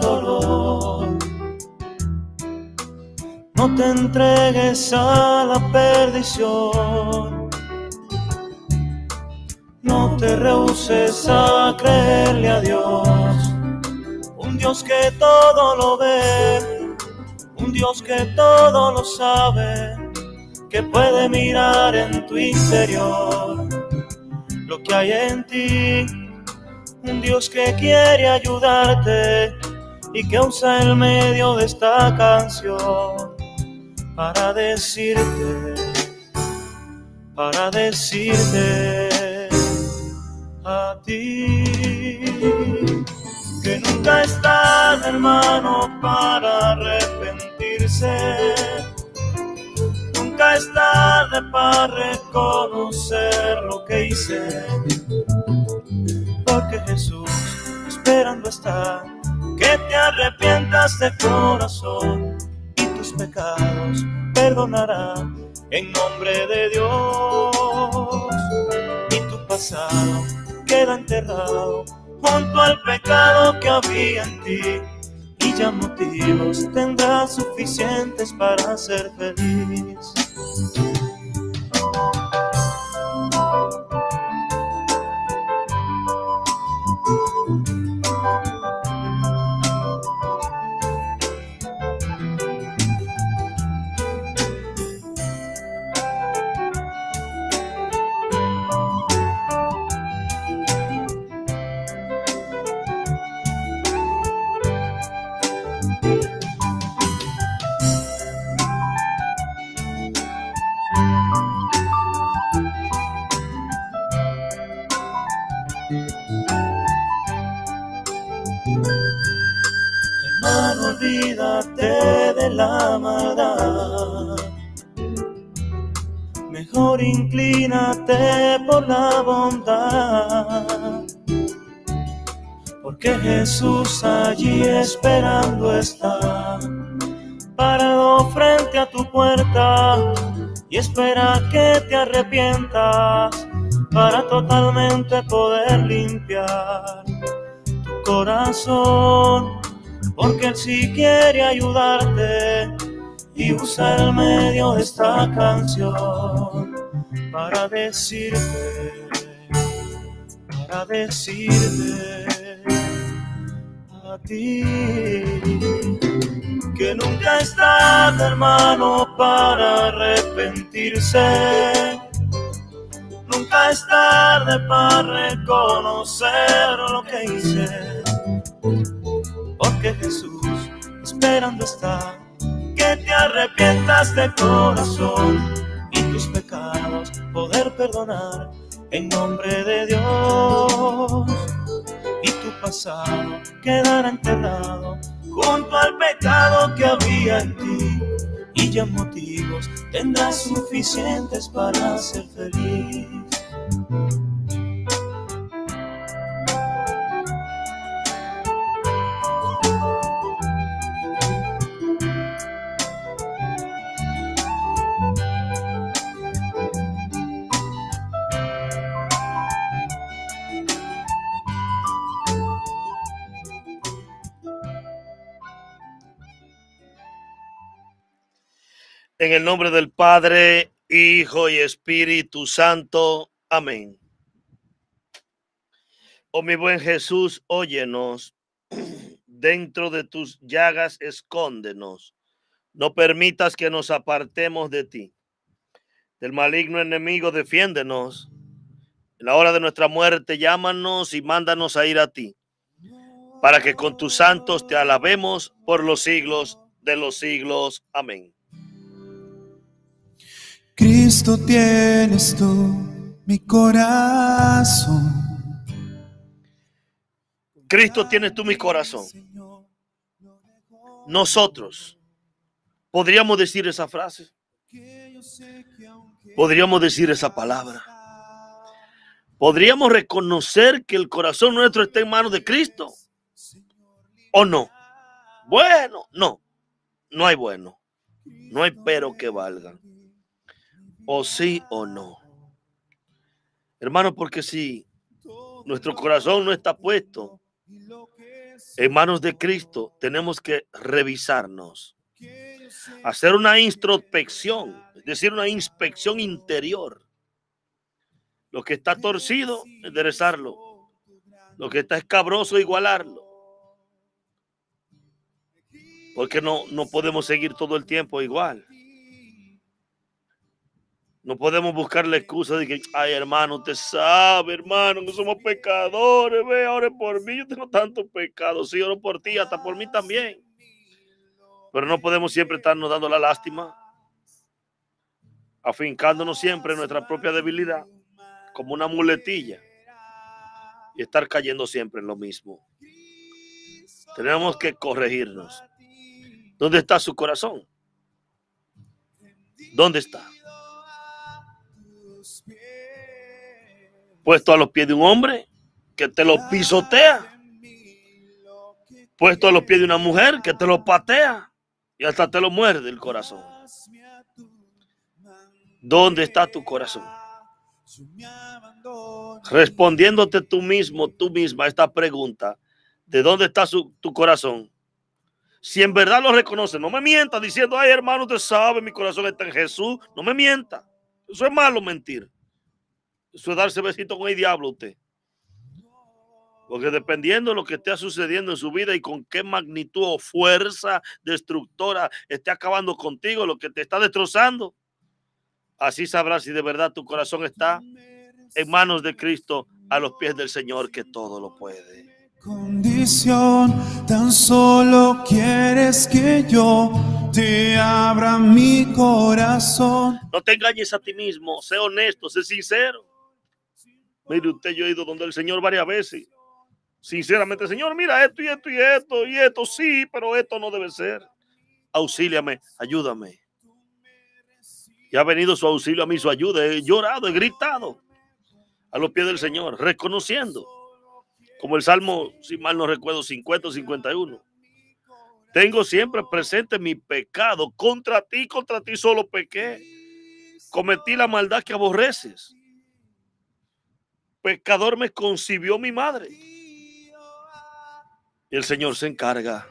dolor, no te entregues a la perdición, no te rehuses a creerle a Dios, un Dios que todo lo ve, un Dios que todo lo sabe, que puede mirar en tu interior lo que hay en ti un Dios que quiere ayudarte y que usa el medio de esta canción para decirte, para decirte a ti que nunca está de hermano, para arrepentirse. Nunca está de para reconocer lo que hice porque Jesús esperando está que te arrepientas de corazón y tus pecados perdonará en nombre de Dios. Y tu pasado queda enterrado junto al pecado que había en ti y ya motivos tendrás suficientes para ser feliz. thank you de la maldad. Mejor inclínate por la bondad, porque Jesús allí esperando está, parado frente a tu puerta y espera que te arrepientas para totalmente poder limpiar tu corazón porque él sí quiere ayudarte y usar el medio de esta canción para decirte, para decirte a ti que nunca es tarde, hermano, para arrepentirse. Nunca es tarde para reconocer lo que hice Jesús, esperando estar que te arrepientas de corazón y tus pecados poder perdonar en nombre de Dios. Y tu pasado quedará enterrado junto al pecado que había en ti y ya motivos tendrás suficientes para ser feliz. En el nombre del Padre, Hijo y Espíritu Santo. Amén. Oh mi buen Jesús, óyenos. Dentro de tus llagas escóndenos. No permitas que nos apartemos de ti. Del maligno enemigo defiéndenos. En la hora de nuestra muerte llámanos y mándanos a ir a ti, para que con tus santos te alabemos por los siglos de los siglos. Amén. Cristo tienes tú mi corazón. Cristo tienes tú mi corazón. Nosotros podríamos decir esa frase. Podríamos decir esa palabra. Podríamos reconocer que el corazón nuestro está en manos de Cristo. ¿O no? Bueno, no. No hay bueno. No hay pero que valga o sí o no. Hermano, porque si nuestro corazón no está puesto en manos de Cristo, tenemos que revisarnos, hacer una introspección, es decir, una inspección interior. Lo que está torcido, enderezarlo. Lo que está escabroso, igualarlo. Porque no, no podemos seguir todo el tiempo igual. No podemos buscar la excusa de que, ay hermano, usted sabe, hermano, que somos pecadores, ve, ahora por mí, yo tengo tanto pecado. sí, oro por ti, hasta por mí también. Pero no podemos siempre estarnos dando la lástima, afincándonos siempre en nuestra propia debilidad, como una muletilla, y estar cayendo siempre en lo mismo. Tenemos que corregirnos. ¿Dónde está su corazón? ¿Dónde está? puesto a los pies de un hombre que te lo pisotea, puesto a los pies de una mujer que te lo patea y hasta te lo muerde el corazón. ¿Dónde está tu corazón? Respondiéndote tú mismo, tú misma, esta pregunta, ¿de dónde está tu corazón? Si en verdad lo reconoce, no me mienta diciendo, ay hermano, usted sabe, mi corazón está en Jesús, no me mienta. Eso es malo mentir su darse besito con el diablo usted. Porque dependiendo de lo que esté sucediendo en su vida y con qué magnitud o fuerza destructora esté acabando contigo, lo que te está destrozando, así sabrás si de verdad tu corazón está en manos de Cristo, a los pies del Señor que todo lo puede. Condición, tan solo quieres que yo te abra mi corazón. No te engañes a ti mismo, sé honesto, sé sincero. Mire, usted, yo he ido donde el Señor varias veces. Sinceramente, Señor, mira esto y esto y esto y esto, sí, pero esto no debe ser. Auxíliame, ayúdame. Y ha venido su auxilio a mí, su ayuda. He llorado, he gritado a los pies del Señor, reconociendo, como el Salmo, si mal no recuerdo, 50 o 51. Tengo siempre presente mi pecado. Contra ti, contra ti solo pequé. Cometí la maldad que aborreces pecador me concibió mi madre. Y el Señor se encarga.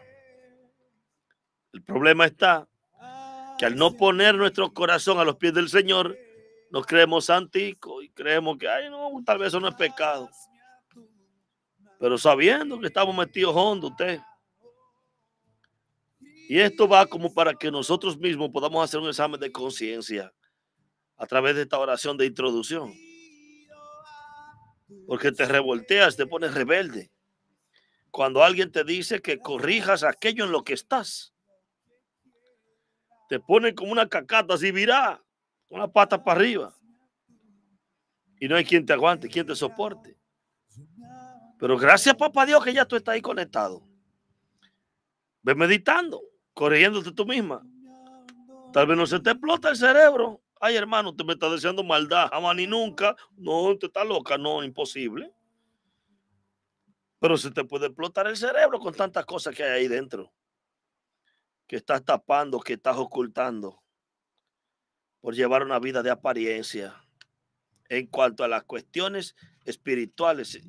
El problema está que al no poner nuestro corazón a los pies del Señor, nos creemos santicos y creemos que, ay, no, tal vez eso no es pecado. Pero sabiendo que estamos metidos hondo, usted. Y esto va como para que nosotros mismos podamos hacer un examen de conciencia a través de esta oración de introducción porque te revolteas, te pones rebelde. Cuando alguien te dice que corrijas aquello en lo que estás, te pone como una cacata así, virá, una pata para arriba. Y no hay quien te aguante, quien te soporte. Pero gracias, papá Dios, que ya tú estás ahí conectado. Ve meditando, corrigiéndote tú misma. Tal vez no se te explota el cerebro. Ay, hermano, usted me está deseando maldad, jamás ni nunca. No, usted está loca, no, imposible. Pero se te puede explotar el cerebro con tantas cosas que hay ahí dentro. Que estás tapando, que estás ocultando. Por llevar una vida de apariencia. En cuanto a las cuestiones espirituales,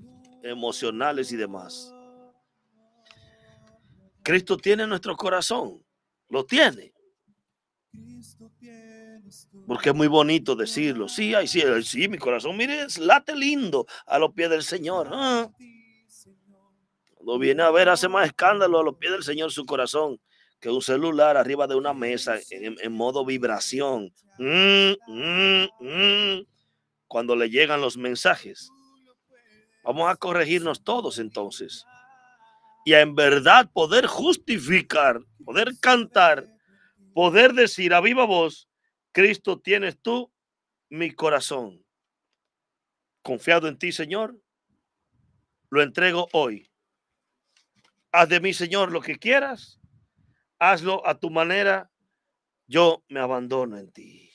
emocionales y demás. Cristo tiene nuestro corazón. Lo tiene. Cristo tiene porque es muy bonito decirlo. Sí, ay, sí, sí, mi corazón, mire, late lindo a los pies del Señor. ¿ah? viene a ver, hace más escándalo a los pies del Señor su corazón que un celular arriba de una mesa en, modo vibración. Mm, mm, mm. cuando le llegan los mensajes. Vamos a corregirnos todos entonces. Y en verdad poder justificar, poder cantar, poder decir a viva voz, Cristo tienes tú mi corazón. Confiado en ti, Señor, lo entrego hoy. Haz de mí, Señor, lo que quieras. Hazlo a tu manera. Yo me abandono en ti.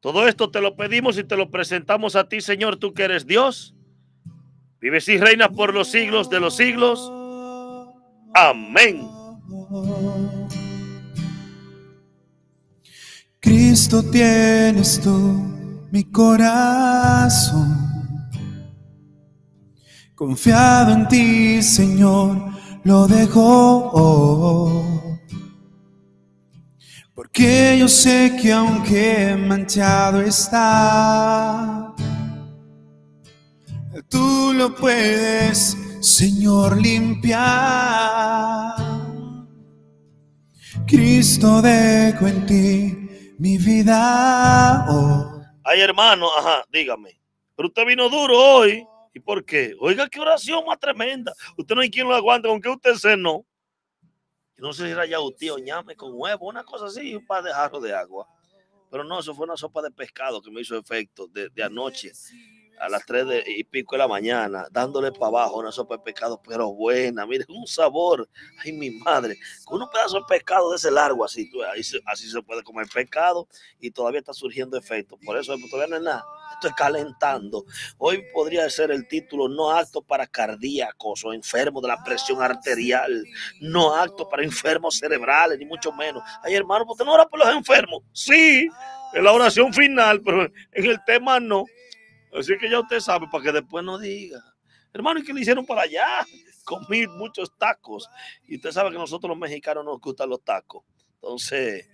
Todo esto te lo pedimos y te lo presentamos a ti, Señor, tú que eres Dios. Vives y reinas por los siglos de los siglos. Amén. Cristo tienes tú mi corazón. Confiado en ti, Señor, lo dejo. Porque yo sé que aunque manchado está, tú lo puedes, Señor, limpiar. Cristo dejo en ti mi vida. Oh. Ay, hermano, ajá, dígame. Pero usted vino duro hoy. ¿Y por qué? Oiga, qué oración más tremenda. Usted no hay quien lo aguante, aunque usted se no. No sé si era usted, ñame con huevo, una cosa así, un par de jarros de agua. Pero no, eso fue una sopa de pescado que me hizo efecto de anoche a las 3 y pico de la mañana, dándole para abajo una sopa de pescado, pero buena, mire, un sabor, ay mi madre, con un pedazo de pescado de ese largo, así, así se puede comer pescado y todavía está surgiendo efecto, por eso pues, todavía no es nada, esto calentando. Hoy podría ser el título, no acto para cardíacos o enfermos de la presión arterial, no acto para enfermos cerebrales, ni mucho menos. Ay hermano, qué no ora por los enfermos? Sí, en la oración final, pero en el tema no. Así que ya usted sabe para que después no diga. Hermano, ¿y qué le hicieron para allá? Comir muchos tacos. Y usted sabe que nosotros los mexicanos nos gustan los tacos. Entonces,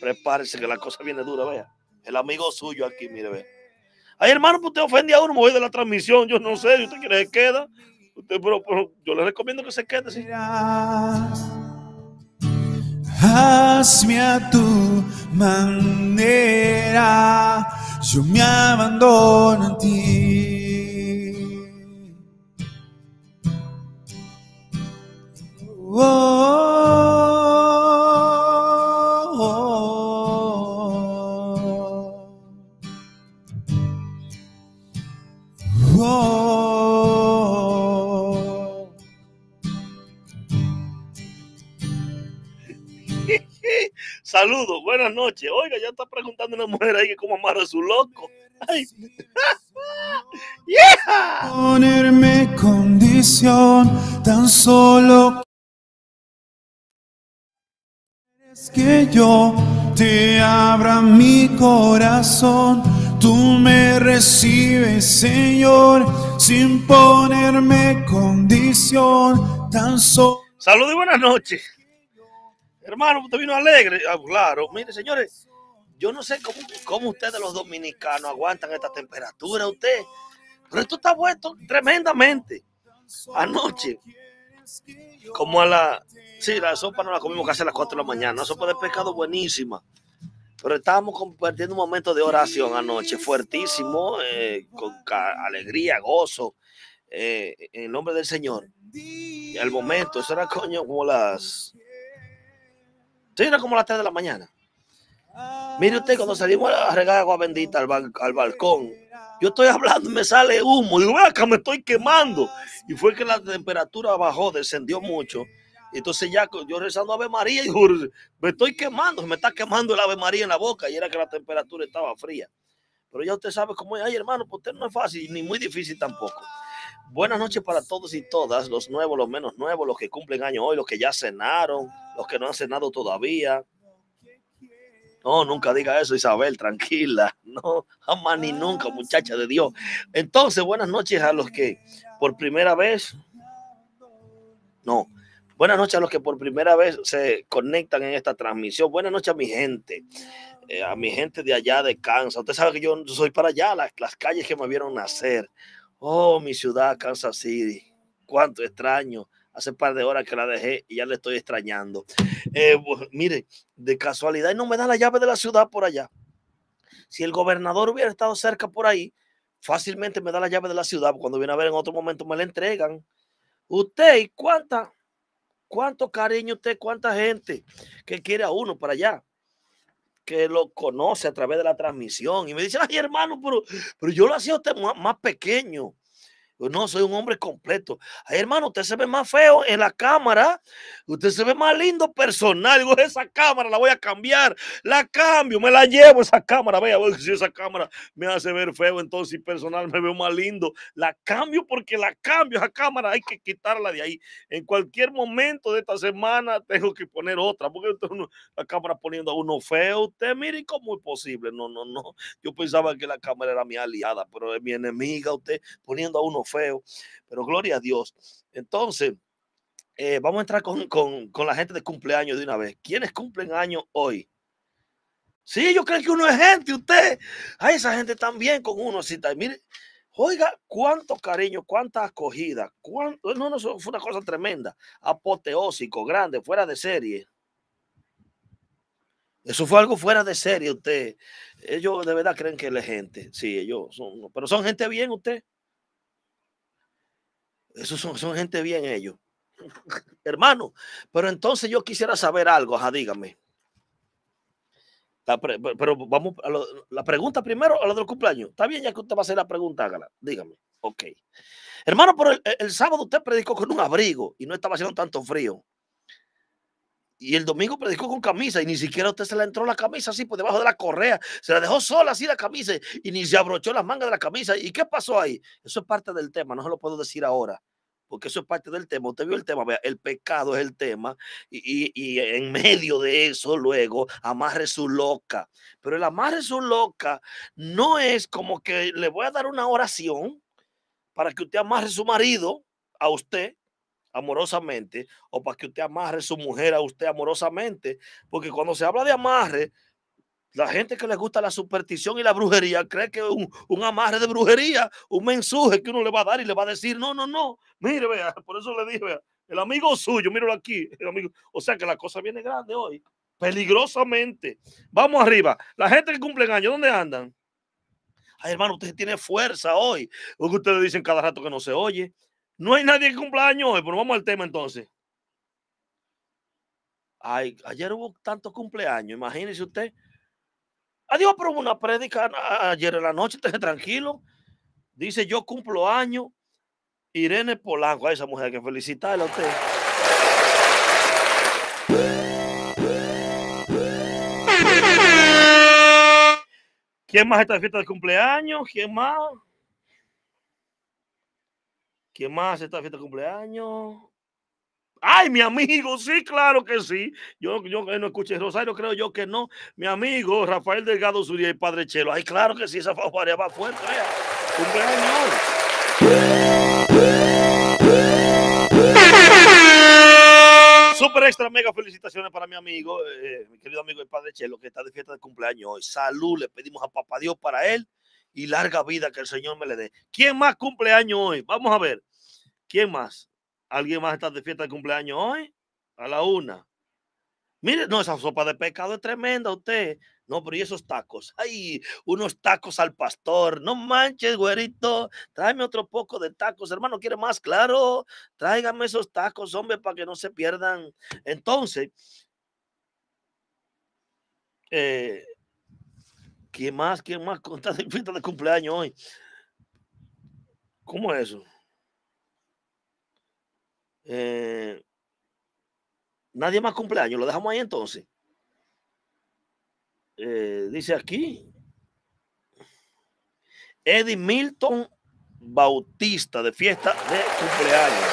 prepárese que la cosa viene dura, vea. El amigo suyo aquí, mire, ve. Ay, hermano, pues usted ofende a uno, hoy de la transmisión. Yo no sé, usted quiere que queda. Usted, yo le recomiendo que se quede. ¿sí? Hazme a tu manera yo me abandono en ti. Oh, oh, oh. Saludos, buenas noches. Oiga, ya está preguntando una mujer ahí que cómo amarra a su loco. Ay. yeah. Ponerme condición tan solo es que yo te abra mi corazón. Tú me recibes, Señor, sin ponerme condición tan solo. Saludos y buenas noches. Hermano, usted vino alegre. Ah, claro. Mire, señores, yo no sé cómo, ustedes los dominicanos aguantan esta temperatura, usted. Pero esto está vuelto tremendamente. Anoche, como a la... Sí, la sopa no la comimos casi a las 4 de la mañana. Una sopa de pescado buenísima. Pero estábamos compartiendo un momento de oración anoche, fuertísimo, eh, con alegría, gozo, eh, en el nombre del Señor. Y momento, eso era coño como las era como las 3 de la mañana. Mire usted, cuando salimos a regar agua bendita al, balcón, yo estoy hablando y me sale humo. Digo, acá me estoy quemando. Y fue que la temperatura bajó, descendió mucho. Entonces ya yo rezando Ave María, y me estoy quemando, me está quemando el Ave María en la boca. Y era que la temperatura estaba fría. Pero ya usted sabe cómo es. Ay, hermano, pues usted no es fácil, ni muy difícil tampoco. Buenas noches para todos y todas, los nuevos, los menos nuevos, los que cumplen año hoy, los que ya cenaron, los que no han cenado todavía. No, nunca diga eso, Isabel, tranquila. No, jamás ni nunca, muchacha de Dios. Entonces, buenas noches a los que por primera vez. No, buenas noches a los que por primera vez se conectan en esta transmisión. Buenas noches a mi gente. Eh, a mi gente de allá de Kansas. Usted sabe que yo soy para allá, las, las calles que me vieron nacer. Oh, mi ciudad, Kansas City. Cuánto extraño. Hace un par de horas que la dejé y ya le estoy extrañando. Eh, mire, de casualidad no me da la llave de la ciudad por allá. Si el gobernador hubiera estado cerca por ahí, fácilmente me da la llave de la ciudad. Cuando viene a ver en otro momento me la entregan. Usted y cuánta, cuánto cariño usted, cuánta gente que quiere a uno para allá que lo conoce a través de la transmisión y me dice, ay hermano, pero, pero yo lo hacía usted más pequeño. Pues, no, soy un hombre completo. Ay, hermano, usted se ve más feo en la cámara. Usted se ve más lindo personal. Digo, esa cámara la voy a cambiar. La cambio, me la llevo esa cámara. Vea, si esa cámara me hace ver feo, entonces personal me veo más lindo. La cambio porque la cambio. Esa cámara hay que quitarla de ahí. En cualquier momento de esta semana tengo que poner otra. Porque la cámara poniendo a uno feo. Usted, mire, ¿cómo es posible? No, no, no. Yo pensaba que la cámara era mi aliada, pero es mi enemiga. Usted poniendo a uno feo, pero gloria a Dios. Entonces, eh, vamos a entrar con, la gente de cumpleaños de una vez. ¿Quiénes cumplen años hoy? Sí, yo creo que uno es gente, usted. Ay, esa gente también con uno. Así, mire, oiga, cuánto cariño, cuánta acogida. Cuánto, no, no, fue una cosa tremenda. Apoteósico, grande, fuera de serie. Eso fue algo fuera de serie, usted. Ellos de verdad creen que él es gente. Sí, ellos son. Pero son gente bien, usted. Esos son, gente bien ellos. Hermano, pero entonces yo quisiera saber algo, ajá, dígame. pero vamos a la pregunta primero a lo del cumpleaños. Está bien, ya que usted va a hacer la pregunta, hágala. Dígame. Ok. Hermano, pero el, el sábado usted predicó con un abrigo y no estaba haciendo tanto frío y el domingo predicó con camisa y ni siquiera usted se la entró la camisa así por debajo de la correa, se la dejó sola así la camisa y ni se abrochó las mangas de la camisa. ¿Y qué pasó ahí? Eso es parte del tema, no se lo puedo decir ahora, porque eso es parte del tema. Usted vio el tema, el pecado es el tema y, y en medio de eso luego amarre su loca. Pero el amarre su loca no es como que le voy a dar una oración para que usted amarre su marido a usted amorosamente o para que usted amarre a su mujer a usted amorosamente. Porque cuando se habla de amarre, la gente que le gusta la superstición y la brujería cree que un, un amarre de brujería, un mensaje que uno le va a dar y le va a decir, no, no, no, mire, vea, por eso le dije, el amigo suyo, míralo aquí, el amigo. O sea que la cosa viene grande hoy, peligrosamente. Vamos arriba, la gente que cumple años, ¿dónde andan? Ay, hermano, usted tiene fuerza hoy. Porque ustedes dicen cada rato que no se oye. No hay nadie que cumpla años hoy, pero vamos al tema entonces. Ay, ayer hubo tantos cumpleaños, imagínese usted. Adiós, pero hubo una prédica ayer en la noche, tranquilo. Dice, yo cumplo años. Irene Polanco, a esa mujer, que felicitarla a usted. ¿Quién más está fiesta de cumpleaños? ¿Quién más? ¿Quién más está de fiesta de cumpleaños? Ay, mi amigo, sí, claro que sí. Yo, yo no escuché Rosario, creo yo que no. Mi amigo Rafael Delgado Zuria y Padre Chelo. Ay, claro que sí, esa fajuarea va fuerte. Cumpleaños. Super extra, mega felicitaciones para mi amigo, eh, mi querido amigo el Padre Chelo, que está de fiesta de cumpleaños hoy. Salud, le pedimos a Papá Dios para él y larga vida que el Señor me le dé. ¿Quién más cumpleaños hoy? Vamos a ver. ¿Quién más? ¿Alguien más está de fiesta de cumpleaños hoy? A la una. Mire, no, esa sopa de pescado es tremenda, usted. No, pero ¿y esos tacos? Ay, unos tacos al pastor. No manches, güerito. Tráeme otro poco de tacos, hermano. ¿Quiere más? Claro. Tráigame esos tacos, hombre, para que no se pierdan. Entonces, eh, ¿quién más? ¿Quién más? está de fiesta de cumpleaños hoy. ¿Cómo es eso? Eh, nadie más cumpleaños, lo dejamos ahí entonces. Eh, dice aquí. Eddie Milton Bautista de fiesta de cumpleaños.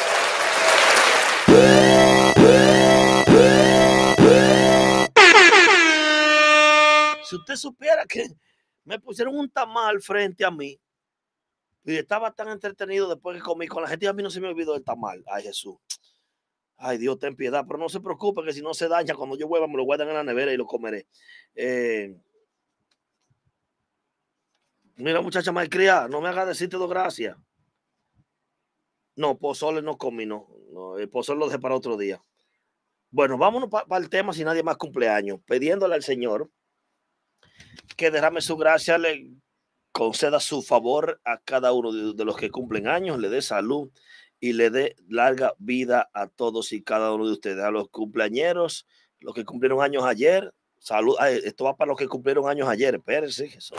si usted supiera que me pusieron un tamal frente a mí y estaba tan entretenido después que comí con la gente. Y a mí no se me olvidó el tamal. Ay, Jesús. Ay, Dios, ten piedad. Pero no se preocupe que si no se daña, cuando yo vuelva me lo guardan en la nevera y lo comeré. Eh, mira, muchacha malcriada, no me hagas decirte dos gracias. No, pozole no comí, no. el pozole lo dejé para otro día. Bueno, vámonos para el tema si nadie más cumpleaños. Pidiéndole al Señor que derrame su gracia, le, conceda su favor a cada uno de, los que cumplen años, le dé salud y le dé larga vida a todos y cada uno de ustedes, a los cumpleañeros, los que cumplieron años ayer, salud, esto va para los que cumplieron años ayer, espérense. Eso.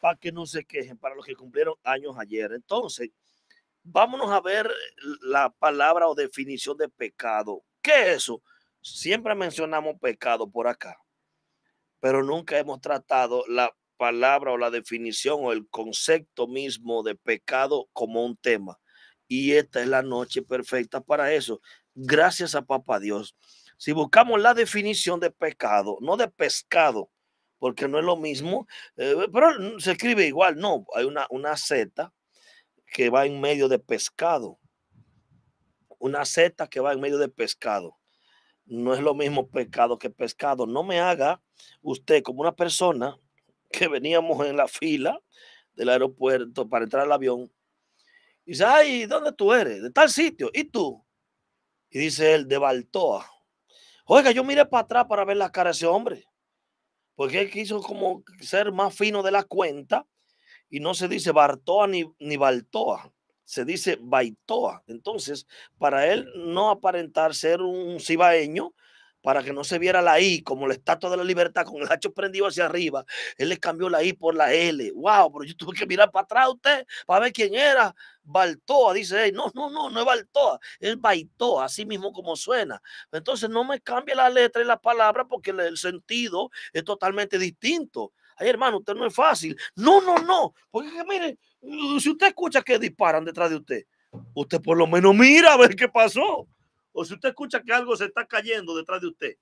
para que no se quejen, para los que cumplieron años ayer. Entonces, vámonos a ver la palabra o definición de pecado. ¿Qué es eso? Siempre mencionamos pecado por acá, pero nunca hemos tratado la palabra o la definición o el concepto mismo de pecado como un tema. Y esta es la noche perfecta para eso. Gracias a Papá Dios. Si buscamos la definición de pecado, no de pescado, porque no es lo mismo, eh, pero se escribe igual, no, hay una, una Z que va en medio de pescado. Una seta que va en medio de pescado. No es lo mismo pescado que pescado. No me haga usted como una persona que veníamos en la fila del aeropuerto para entrar al avión. Y dice, ay, ¿dónde tú eres? De tal sitio. ¿Y tú? Y dice él, de Baltoa. Oiga, yo miré para atrás para ver la cara de ese hombre. Porque él quiso como ser más fino de la cuenta y no se dice Bartoa ni, ni Baltoa, se dice Baitoa. Entonces, para él no aparentar ser un cibaeño, para que no se viera la I como la estatua de la libertad con el hacho prendido hacia arriba, él le cambió la I por la L. ¡Wow! Pero yo tuve que mirar para atrás usted para ver quién era. Baltoa, dice No, no, no, no es Baltoa, es Baitoa, así mismo como suena. Entonces no me cambia la letra y la palabra porque el sentido es totalmente distinto ay hermano, usted no es fácil. No, no, no. Porque mire, si usted escucha que disparan detrás de usted, usted por lo menos mira a ver qué pasó. O si usted escucha que algo se está cayendo detrás de usted,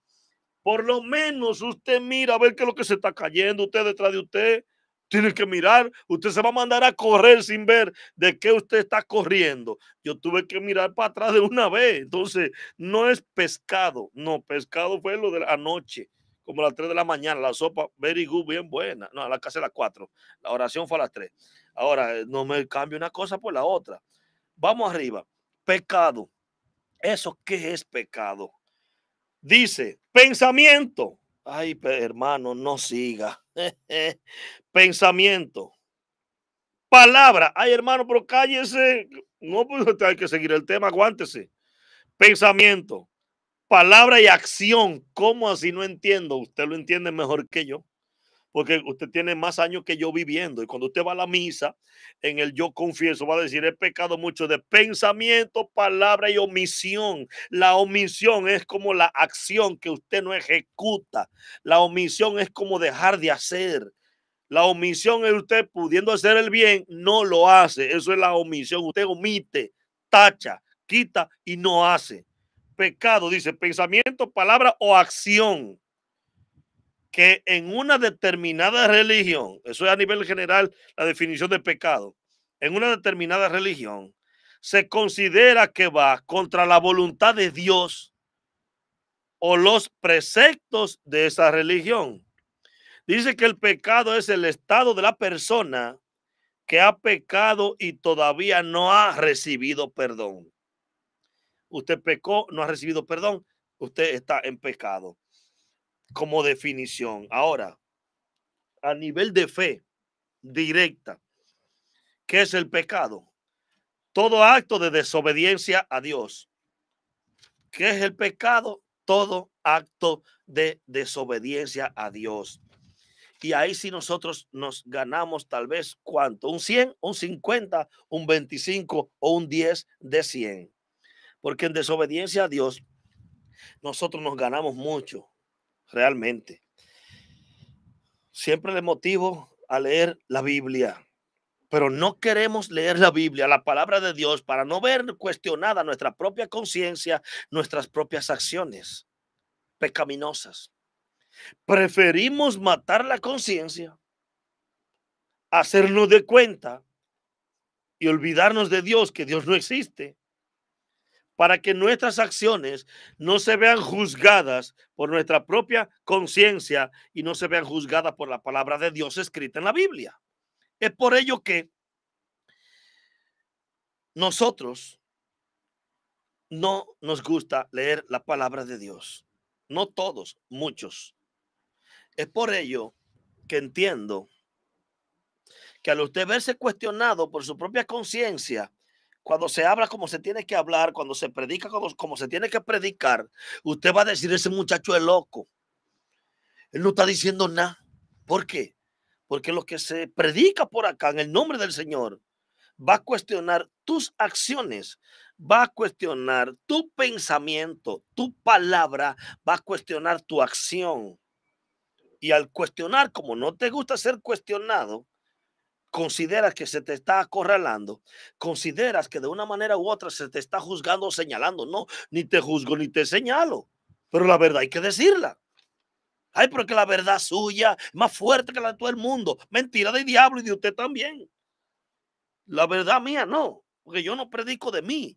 por lo menos usted mira a ver qué es lo que se está cayendo usted detrás de usted. Tiene que mirar, usted se va a mandar a correr sin ver de qué usted está corriendo. Yo tuve que mirar para atrás de una vez. Entonces, no es pescado, no, pescado fue lo de anoche como las 3 de la mañana, la sopa very good, bien buena. No, a la casa a las 4. La oración fue a las 3. Ahora, eh, no me cambio una cosa por la otra. Vamos arriba. Pecado. ¿Eso qué es pecado? Dice, pensamiento. Ay, hermano, no siga. pensamiento. Palabra. Ay, hermano, pero cállese. No, pues hay que seguir el tema, aguántese. Pensamiento palabra y acción. ¿Cómo así no entiendo? Usted lo entiende mejor que yo, porque usted tiene más años que yo viviendo. Y cuando usted va a la misa, en el yo confieso, va a decir, he pecado mucho de pensamiento, palabra y omisión. La omisión es como la acción que usted no ejecuta. La omisión es como dejar de hacer. La omisión es usted pudiendo hacer el bien, no lo hace. Eso es la omisión. Usted omite, tacha, quita y no hace pecado, dice, pensamiento, palabra o acción que en una determinada religión, eso es a nivel general la definición de pecado, en una determinada religión se considera que va contra la voluntad de Dios o los preceptos de esa religión. Dice que el pecado es el estado de la persona que ha pecado y todavía no ha recibido perdón usted pecó, no ha recibido perdón, usted está en pecado. Como definición. Ahora, a nivel de fe directa, ¿qué es el pecado? Todo acto de desobediencia a Dios. ¿Qué es el pecado? Todo acto de desobediencia a Dios. Y ahí si nosotros nos ganamos tal vez cuánto, un 100, un 50, un 25 o un 10 de 100 porque en desobediencia a Dios nosotros nos ganamos mucho, realmente. Siempre le motivo a leer la Biblia, pero no queremos leer la Biblia, la palabra de Dios, para no ver cuestionada nuestra propia conciencia, nuestras propias acciones pecaminosas. Preferimos matar la conciencia, hacernos de cuenta y olvidarnos de Dios, que Dios no existe, para que nuestras acciones no se vean juzgadas por nuestra propia conciencia y no se vean juzgadas por la palabra de Dios escrita en la Biblia. Es por ello que nosotros no nos gusta leer la palabra de Dios. No todos, muchos. Es por ello que entiendo que al usted verse cuestionado por su propia conciencia, cuando se habla como se tiene que hablar, cuando se predica como, se tiene que predicar, usted va a decir, ese muchacho es loco. Él no está diciendo nada. ¿Por qué? Porque lo que se predica por acá en el nombre del Señor va a cuestionar tus acciones, va a cuestionar tu pensamiento, tu palabra, va a cuestionar tu acción. Y al cuestionar, como no te gusta ser cuestionado, consideras que se te está acorralando, consideras que de una manera u otra se te está juzgando o señalando. No, ni te juzgo ni te señalo, pero la verdad hay que decirla. Ay, porque la verdad suya más fuerte que la de todo el mundo. Mentira del diablo y de usted también. La verdad mía no, porque yo no predico de mí.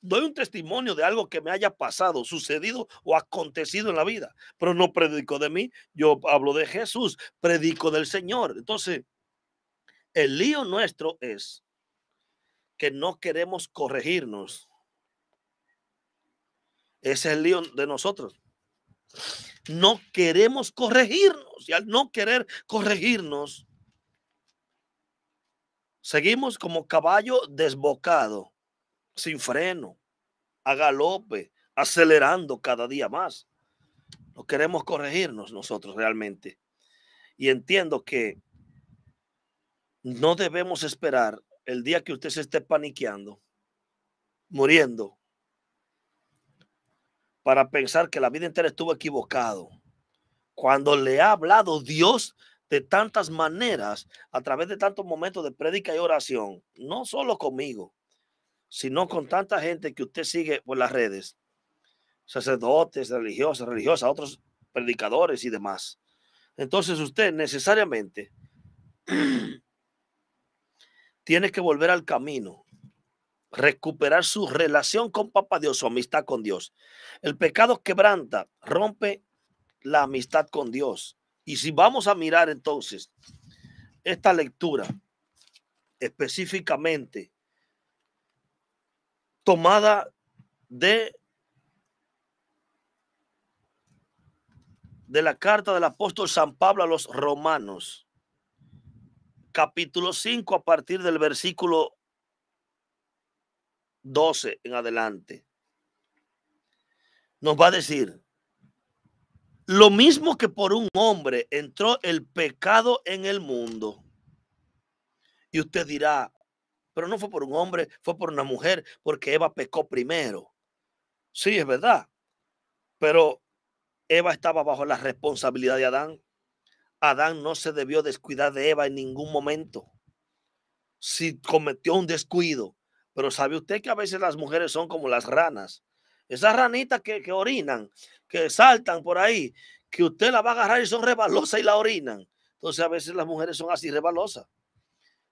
Doy un testimonio de algo que me haya pasado, sucedido o acontecido en la vida, pero no predico de mí. Yo hablo de Jesús, predico del Señor. Entonces, el lío nuestro es que no queremos corregirnos. Ese es el lío de nosotros. No queremos corregirnos. Y al no querer corregirnos, seguimos como caballo desbocado, sin freno, a galope, acelerando cada día más. No queremos corregirnos nosotros realmente. Y entiendo que no debemos esperar el día que usted se esté paniqueando, muriendo, para pensar que la vida entera estuvo equivocado. Cuando le ha hablado Dios de tantas maneras, a través de tantos momentos de prédica y oración, no solo conmigo, sino con tanta gente que usted sigue por las redes, sacerdotes, religiosas, religiosas, otros predicadores y demás. Entonces usted necesariamente tiene que volver al camino, recuperar su relación con Papá Dios, su amistad con Dios. El pecado quebranta, rompe la amistad con Dios. Y si vamos a mirar entonces esta lectura específicamente tomada de de la carta del apóstol San Pablo a los romanos capítulo 5 a partir del versículo 12 en adelante. Nos va a decir, lo mismo que por un hombre entró el pecado en el mundo. Y usted dirá, pero no fue por un hombre, fue por una mujer, porque Eva pecó primero. Sí, es verdad. Pero Eva estaba bajo la responsabilidad de Adán. Adán no se debió descuidar de Eva en ningún momento. Si cometió un descuido, pero sabe usted que a veces las mujeres son como las ranas. Esas ranitas que, orinan, que saltan por ahí, que usted la va a agarrar y son rebalosas y la orinan. Entonces a veces las mujeres son así rebalosas.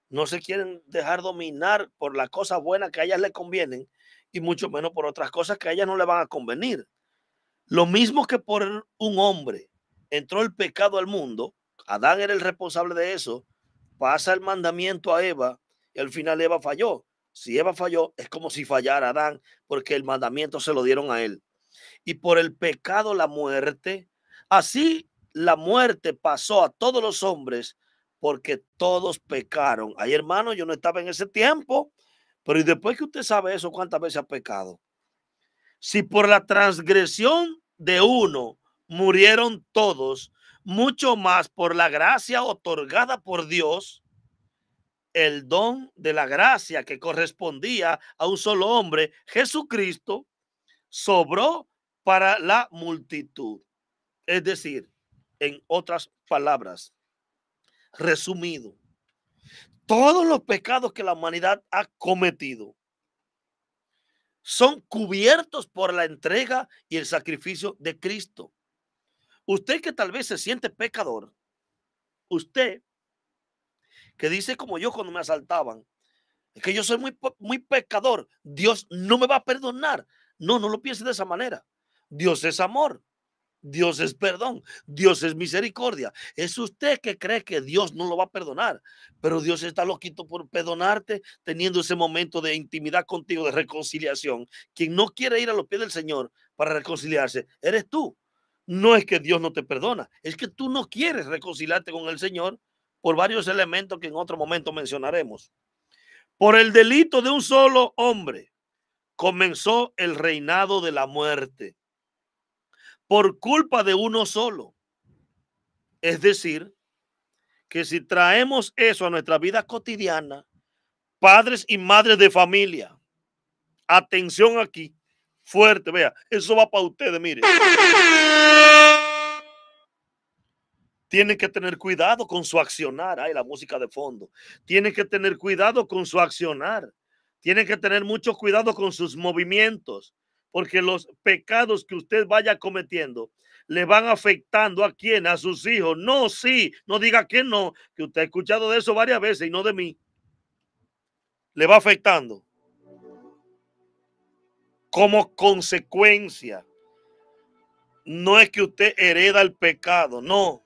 No se quieren dejar dominar por las cosas buenas que a ellas le convienen y mucho menos por otras cosas que a ellas no le van a convenir. Lo mismo que por un hombre entró el pecado al mundo, Adán era el responsable de eso, pasa el mandamiento a Eva y al final Eva falló. Si Eva falló, es como si fallara Adán, porque el mandamiento se lo dieron a él. Y por el pecado la muerte, así la muerte pasó a todos los hombres porque todos pecaron. Ay, hermano, yo no estaba en ese tiempo, pero y después que usted sabe eso, ¿cuántas veces ha pecado? Si por la transgresión de uno murieron todos, mucho más por la gracia otorgada por Dios, el don de la gracia que correspondía a un solo hombre, Jesucristo, sobró para la multitud. Es decir, en otras palabras, resumido, todos los pecados que la humanidad ha cometido son cubiertos por la entrega y el sacrificio de Cristo. Usted que tal vez se siente pecador, usted que dice como yo cuando me asaltaban, que yo soy muy, muy pecador, Dios no me va a perdonar. No, no lo piense de esa manera. Dios es amor. Dios es perdón, Dios es misericordia. Es usted que cree que Dios no lo va a perdonar, pero Dios está loquito por perdonarte teniendo ese momento de intimidad contigo, de reconciliación. Quien no quiere ir a los pies del Señor para reconciliarse, eres tú no es que Dios no te perdona, es que tú no quieres reconciliarte con el Señor por varios elementos que en otro momento mencionaremos. Por el delito de un solo hombre comenzó el reinado de la muerte, por culpa de uno solo. Es decir, que si traemos eso a nuestra vida cotidiana, padres y madres de familia, atención aquí, Fuerte, vea. Eso va para ustedes, mire. Tienen que tener cuidado con su accionar. Hay la música de fondo. Tienen que tener cuidado con su accionar. Tienen que tener mucho cuidado con sus movimientos, porque los pecados que usted vaya cometiendo le van afectando a quién, a sus hijos. No, sí, no diga que no, que usted ha escuchado de eso varias veces y no de mí. Le va afectando como consecuencia. No es que usted hereda el pecado, no.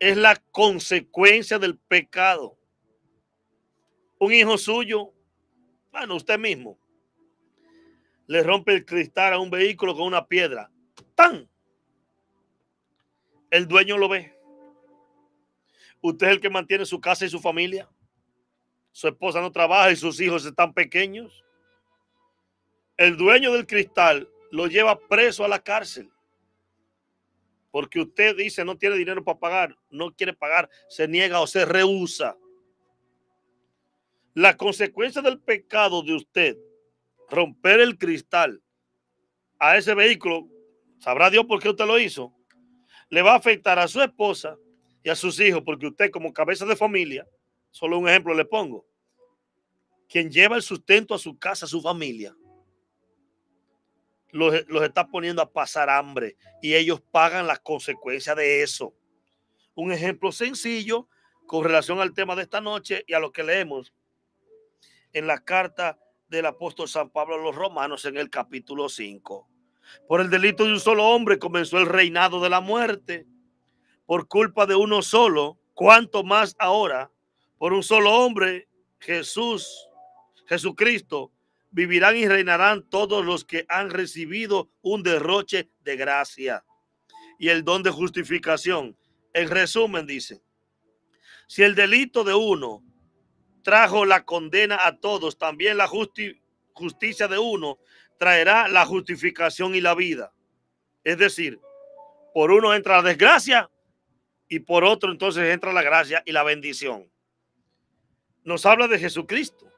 Es la consecuencia del pecado. Un hijo suyo, bueno, usted mismo, le rompe el cristal a un vehículo con una piedra. ¡Tan! El dueño lo ve. Usted es el que mantiene su casa y su familia. Su esposa no trabaja y sus hijos están pequeños el dueño del cristal lo lleva preso a la cárcel. Porque usted dice no tiene dinero para pagar, no quiere pagar, se niega o se rehúsa. La consecuencia del pecado de usted, romper el cristal a ese vehículo, sabrá Dios por qué usted lo hizo, le va a afectar a su esposa y a sus hijos, porque usted como cabeza de familia, solo un ejemplo le pongo, quien lleva el sustento a su casa, a su familia, los, está poniendo a pasar hambre y ellos pagan las consecuencias de eso. Un ejemplo sencillo con relación al tema de esta noche y a lo que leemos en la carta del apóstol San Pablo a los romanos en el capítulo 5. Por el delito de un solo hombre comenzó el reinado de la muerte. Por culpa de uno solo, cuanto más ahora, por un solo hombre, Jesús, Jesucristo, vivirán y reinarán todos los que han recibido un derroche de gracia y el don de justificación. En resumen, dice, si el delito de uno trajo la condena a todos, también la justicia de uno traerá la justificación y la vida. Es decir, por uno entra la desgracia y por otro entonces entra la gracia y la bendición. Nos habla de Jesucristo,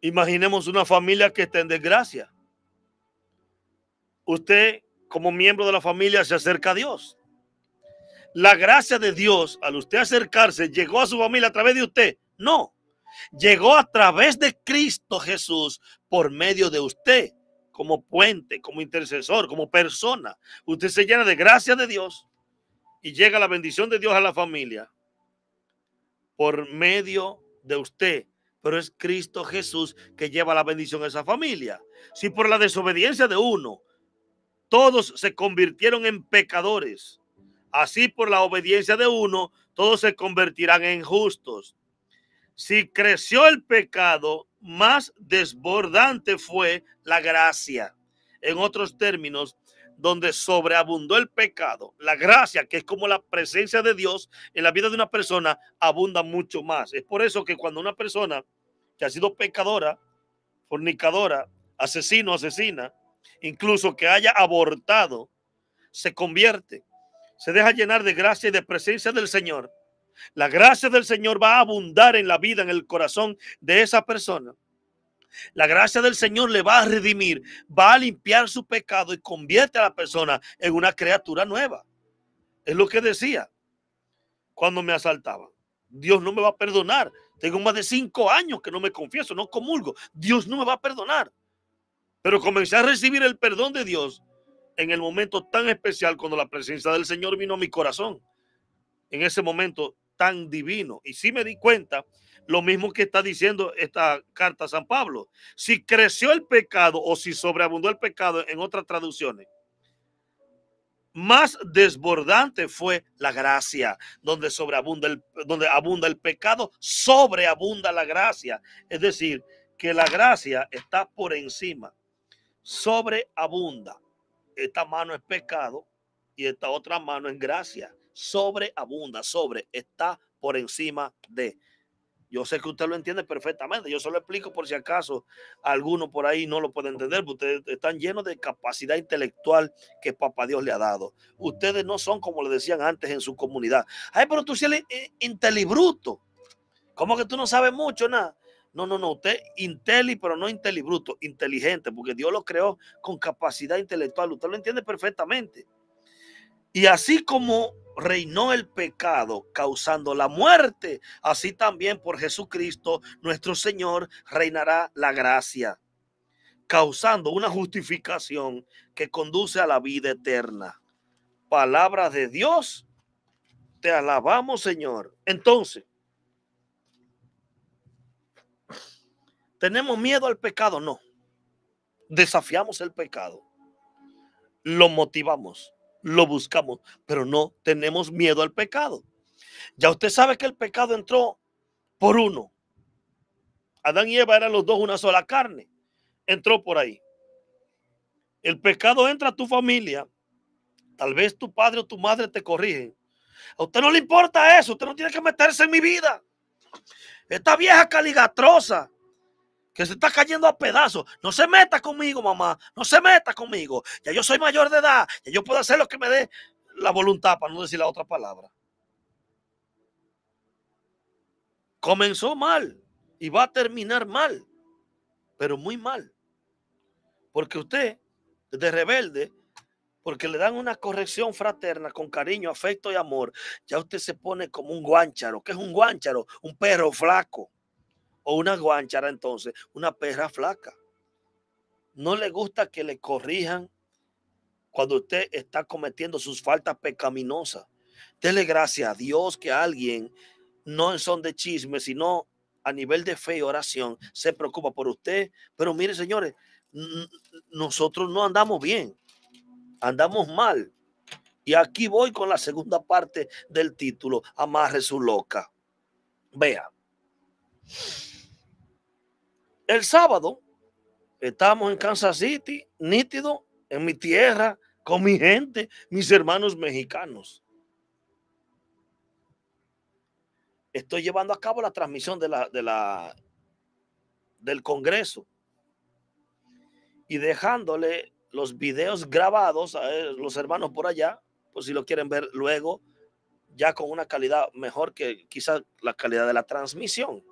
Imaginemos una familia que está en desgracia. Usted, como miembro de la familia, se acerca a Dios. La gracia de Dios, al usted acercarse, llegó a su familia a través de usted. No, llegó a través de Cristo Jesús por medio de usted, como puente, como intercesor, como persona. Usted se llena de gracia de Dios y llega la bendición de Dios a la familia por medio de usted pero es Cristo Jesús que lleva la bendición a esa familia. Si por la desobediencia de uno todos se convirtieron en pecadores, así por la obediencia de uno todos se convertirán en justos. Si creció el pecado, más desbordante fue la gracia. En otros términos, donde sobreabundó el pecado, la gracia, que es como la presencia de Dios en la vida de una persona, abunda mucho más. Es por eso que cuando una persona que ha sido pecadora, fornicadora, asesino, asesina, incluso que haya abortado, se convierte, se deja llenar de gracia y de presencia del Señor. La gracia del Señor va a abundar en la vida, en el corazón de esa persona. La gracia del Señor le va a redimir, va a limpiar su pecado y convierte a la persona en una criatura nueva. Es lo que decía cuando me asaltaba. Dios no me va a perdonar tengo más de cinco años que no me confieso, no comulgo. Dios no me va a perdonar. Pero comencé a recibir el perdón de Dios en el momento tan especial cuando la presencia del Señor vino a mi corazón. En ese momento tan divino. Y sí me di cuenta lo mismo que está diciendo esta carta a San Pablo. Si creció el pecado o si sobreabundó el pecado en otras traducciones, más desbordante fue la gracia, donde sobreabunda el, donde abunda el pecado, sobreabunda la gracia. Es decir, que la gracia está por encima, sobreabunda. Esta mano es pecado y esta otra mano es gracia. Sobreabunda, sobre, está por encima de. Yo sé que usted lo entiende perfectamente, yo solo explico por si acaso alguno por ahí no lo puede entender, ustedes están llenos de capacidad intelectual que papá Dios le ha dado. Ustedes no son como le decían antes en su comunidad. Ay, pero tú eres eh, intelibruto. ¿Cómo que tú no sabes mucho nada? No, no, no, usted inteli, pero no intelibruto, inteligente, porque Dios lo creó con capacidad intelectual. Usted lo entiende perfectamente. Y así como reinó el pecado causando la muerte, así también por Jesucristo nuestro Señor reinará la gracia, causando una justificación que conduce a la vida eterna. Palabra de Dios, te alabamos Señor. Entonces, ¿tenemos miedo al pecado? No. Desafiamos el pecado. Lo motivamos lo buscamos, pero no tenemos miedo al pecado. Ya usted sabe que el pecado entró por uno. Adán y Eva eran los dos una sola carne. Entró por ahí. El pecado entra a tu familia. Tal vez tu padre o tu madre te corrigen. A usted no le importa eso. Usted no tiene que meterse en mi vida. Esta vieja caligatrosa que se está cayendo a pedazos. No se meta conmigo, mamá. No se meta conmigo. Ya yo soy mayor de edad. Ya yo puedo hacer lo que me dé la voluntad, para no decir la otra palabra. Comenzó mal y va a terminar mal, pero muy mal. Porque usted, de rebelde, porque le dan una corrección fraterna con cariño, afecto y amor, ya usted se pone como un guáncharo. ¿Qué es un guáncharo? Un perro flaco o una guanchara entonces, una perra flaca. No le gusta que le corrijan cuando usted está cometiendo sus faltas pecaminosas. Dele gracias a Dios que alguien, no en son de chisme, sino a nivel de fe y oración, se preocupa por usted. Pero mire, señores, nosotros no andamos bien, andamos mal. Y aquí voy con la segunda parte del título, Amarre su loca. Vea. El sábado estamos en Kansas City, nítido, en mi tierra, con mi gente, mis hermanos mexicanos. Estoy llevando a cabo la transmisión de la, de la, del Congreso y dejándole los videos grabados a eh, los hermanos por allá, por si lo quieren ver luego, ya con una calidad mejor que quizás la calidad de la transmisión.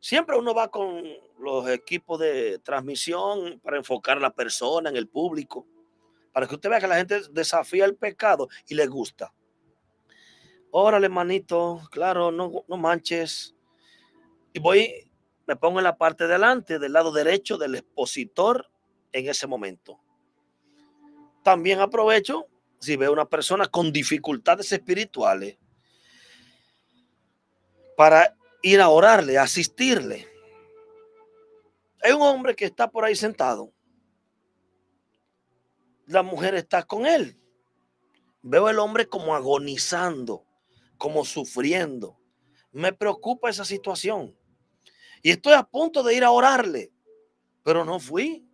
Siempre uno va con los equipos de transmisión para enfocar a la persona, en el público, para que usted vea que la gente desafía el pecado y le gusta. Órale, manito, claro, no, manches. Y voy, me pongo en la parte delante, del lado derecho del expositor en ese momento. También aprovecho si veo una persona con dificultades espirituales para ir a orarle, asistirle. Hay un hombre que está por ahí sentado. La mujer está con él. Veo el hombre como agonizando, como sufriendo. Me preocupa esa situación. Y estoy a punto de ir a orarle, pero no fui.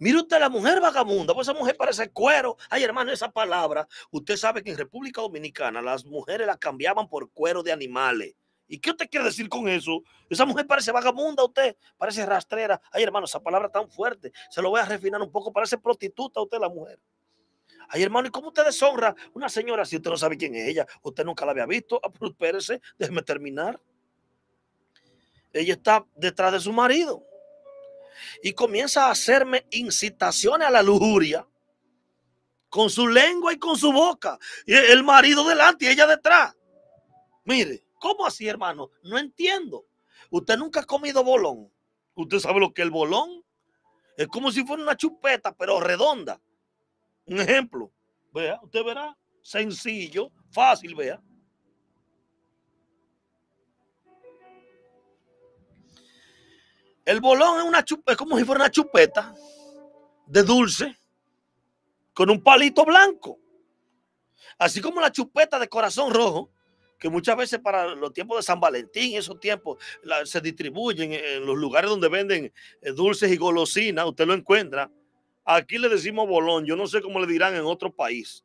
Mire usted la mujer vagabunda, pues esa mujer parece cuero. Ay, hermano, esa palabra. Usted sabe que en República Dominicana las mujeres las cambiaban por cuero de animales. ¿Y qué usted quiere decir con eso? Esa mujer parece vagabunda usted, parece rastrera. Ay, hermano, esa palabra tan fuerte, se lo voy a refinar un poco, parece prostituta usted la mujer. Ay, hermano, ¿y cómo usted deshonra una señora si usted no sabe quién es ella? Usted nunca la había visto. Ah, espérese, déjeme terminar. Ella está detrás de su marido y comienza a hacerme incitaciones a la lujuria con su lengua y con su boca. Y el marido delante y ella detrás. Mire, ¿Cómo así, hermano? No entiendo. Usted nunca ha comido bolón. Usted sabe lo que es el bolón. Es como si fuera una chupeta, pero redonda. Un ejemplo. Vea, usted verá. Sencillo, fácil, vea. El bolón es, una es como si fuera una chupeta de dulce con un palito blanco. Así como la chupeta de corazón rojo que muchas veces para los tiempos de San Valentín, esos tiempos, se distribuyen en los lugares donde venden eh, dulces y golosinas, usted lo encuentra. Aquí le decimos bolón, yo no sé cómo le dirán en otro país,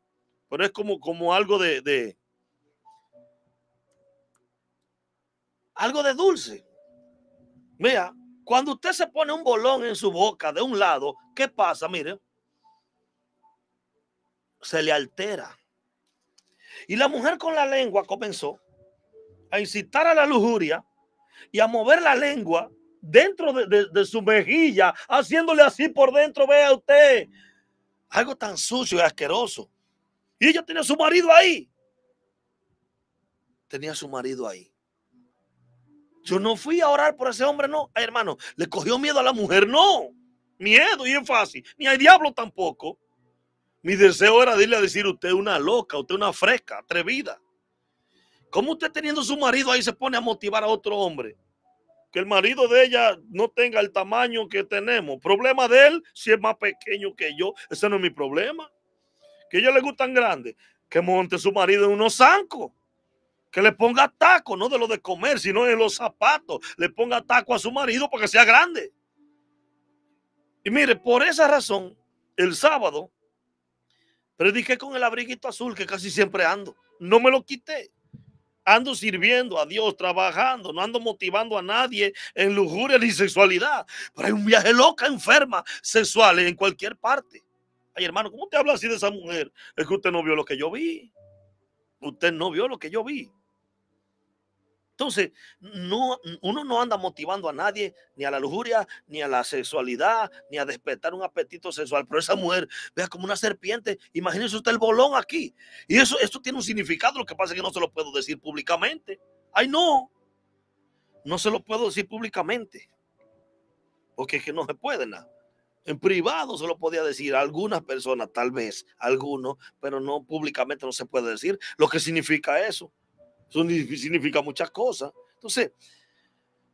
pero es como, como algo de, de algo de dulce. Vea, cuando usted se pone un bolón en su boca de un lado, ¿qué pasa? Mire, se le altera y la mujer con la lengua comenzó a incitar a la lujuria y a mover la lengua dentro de, su mejilla, haciéndole así por dentro, vea usted, algo tan sucio y asqueroso. Y ella tenía su marido ahí. Tenía su marido ahí. Yo no fui a orar por ese hombre, no. hermano, le cogió miedo a la mujer, no. Miedo y es fácil. Ni al diablo tampoco. Mi deseo era decirle a decir, usted es una loca, usted es una fresca, atrevida. ¿Cómo usted teniendo su marido ahí se pone a motivar a otro hombre? Que el marido de ella no tenga el tamaño que tenemos. Problema de él si es más pequeño que yo. Ese no es mi problema. Que a ella le gustan grandes. Que monte su marido en unos zancos. Que le ponga taco, no de lo de comer, sino en los zapatos. Le ponga taco a su marido para que sea grande. Y mire, por esa razón, el sábado dije con el abriguito azul que casi siempre ando. No me lo quité. Ando sirviendo a Dios, trabajando, no ando motivando a nadie en lujuria ni sexualidad. Pero hay un viaje loca, enferma, sexual en cualquier parte. Ay, hermano, ¿cómo te habla así de esa mujer? Es que usted no vio lo que yo vi. Usted no vio lo que yo vi. Entonces, no, uno no anda motivando a nadie, ni a la lujuria, ni a la sexualidad, ni a despertar un apetito sexual. Pero esa mujer, vea como una serpiente, imagínese usted el bolón aquí. Y eso, tiene un significado, lo que pasa es que no se lo puedo decir públicamente. Ay, no, no se lo puedo decir públicamente, porque es que no se puede nada. En privado se lo podía decir a algunas personas, tal vez, algunos, pero no públicamente no se puede decir lo que significa eso. Eso significa muchas cosas. Entonces,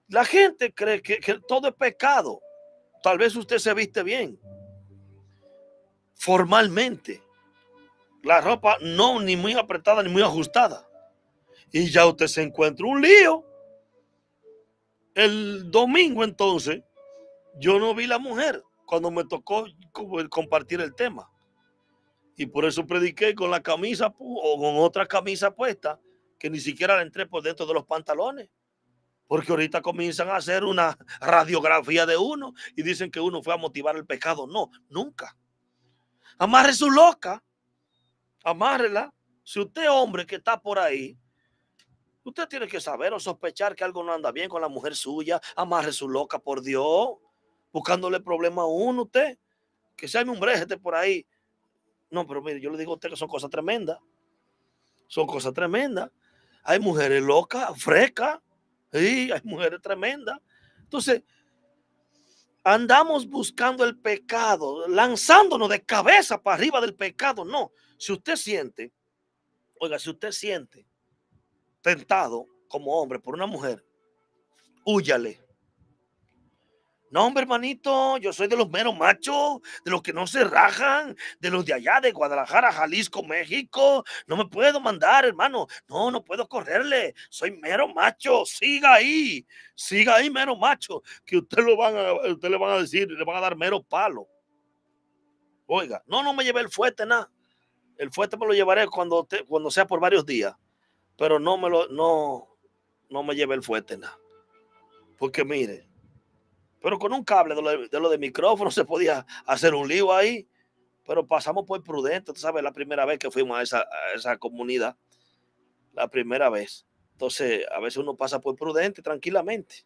la gente cree que, que todo es pecado. Tal vez usted se viste bien, formalmente. La ropa no ni muy apretada ni muy ajustada. Y ya usted se encuentra un lío. El domingo entonces, yo no vi la mujer cuando me tocó compartir el tema. Y por eso prediqué con la camisa o con otra camisa puesta que ni siquiera la entré por dentro de los pantalones. Porque ahorita comienzan a hacer una radiografía de uno y dicen que uno fue a motivar el pecado. No, nunca. Amarre su loca. Amárrela. Si usted, hombre que está por ahí, usted tiene que saber o sospechar que algo no anda bien con la mujer suya. Amarre su loca, por Dios. Buscándole problema a uno, usted. Que se un esté por ahí. No, pero mire, yo le digo a usted que son cosas tremendas. Son cosas tremendas hay mujeres locas, frescas, y hay mujeres tremendas. Entonces, andamos buscando el pecado, lanzándonos de cabeza para arriba del pecado. No, si usted siente, oiga, si usted siente tentado como hombre por una mujer, huyale. No, hombre, hermanito, yo soy de los meros machos, de los que no se rajan, de los de allá, de Guadalajara, Jalisco, México. No me puedo mandar, hermano. No, no puedo correrle. Soy mero macho. Siga ahí, siga ahí, mero macho, que usted, lo van a, usted le van a decir, le van a dar mero palo. Oiga, no, no me llevé el fuerte nada. El fuerte me lo llevaré cuando, cuando sea por varios días, pero no me lo, no, no me llevé el fuerte nada. Porque mire, pero con un cable de lo de, micrófono se podía hacer un lío ahí. Pero pasamos por prudente, tú sabes, la primera vez que fuimos a esa, a esa comunidad. La primera vez. Entonces, a veces uno pasa por prudente tranquilamente.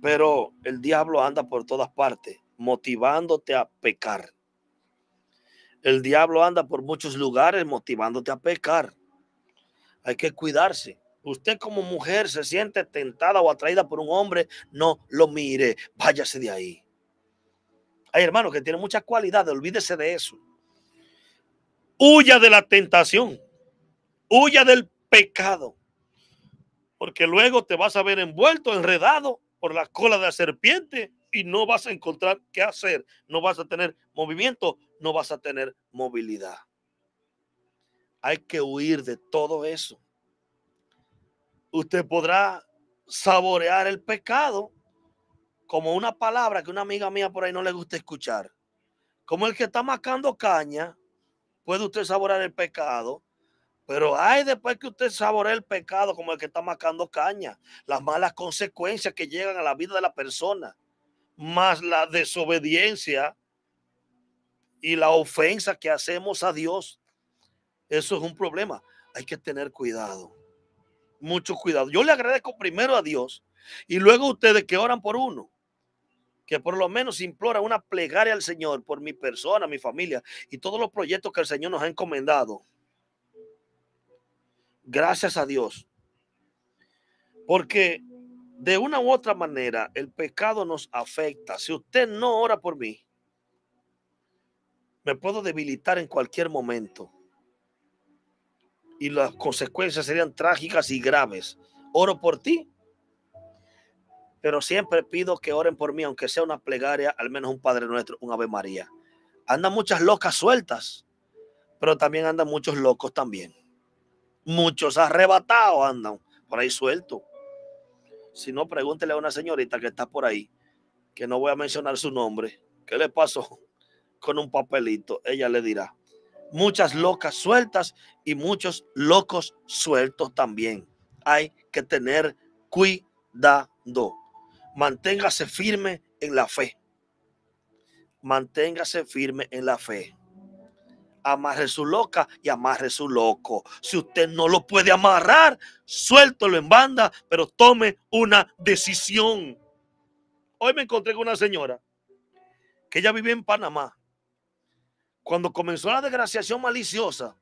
Pero el diablo anda por todas partes, motivándote a pecar. El diablo anda por muchos lugares motivándote a pecar. Hay que cuidarse usted como mujer se siente tentada o atraída por un hombre, no lo mire, váyase de ahí. Hay hermanos que tienen muchas cualidades, olvídese de eso. Huya de la tentación, huya del pecado, porque luego te vas a ver envuelto, enredado por la cola de la serpiente y no vas a encontrar qué hacer, no vas a tener movimiento, no vas a tener movilidad. Hay que huir de todo eso usted podrá saborear el pecado como una palabra que una amiga mía por ahí no le gusta escuchar. Como el que está macando caña, puede usted saborear el pecado, pero hay después que usted saborea el pecado como el que está macando caña, las malas consecuencias que llegan a la vida de la persona, más la desobediencia y la ofensa que hacemos a Dios. Eso es un problema. Hay que tener cuidado mucho cuidado. Yo le agradezco primero a Dios y luego a ustedes que oran por uno, que por lo menos implora una plegaria al Señor por mi persona, mi familia y todos los proyectos que el Señor nos ha encomendado. Gracias a Dios. Porque de una u otra manera el pecado nos afecta. Si usted no ora por mí, me puedo debilitar en cualquier momento y las consecuencias serían trágicas y graves. Oro por ti, pero siempre pido que oren por mí, aunque sea una plegaria, al menos un Padre Nuestro, un Ave María. Andan muchas locas sueltas, pero también andan muchos locos también. Muchos arrebatados andan por ahí suelto. Si no, pregúntele a una señorita que está por ahí, que no voy a mencionar su nombre, ¿qué le pasó con un papelito? Ella le dirá muchas locas sueltas y muchos locos sueltos también. Hay que tener cuidado. Manténgase firme en la fe. Manténgase firme en la fe. Amarre su loca y amarre su loco. Si usted no lo puede amarrar, suéltelo en banda, pero tome una decisión. Hoy me encontré con una señora que ella vive en Panamá cuando comenzó la desgraciación maliciosa,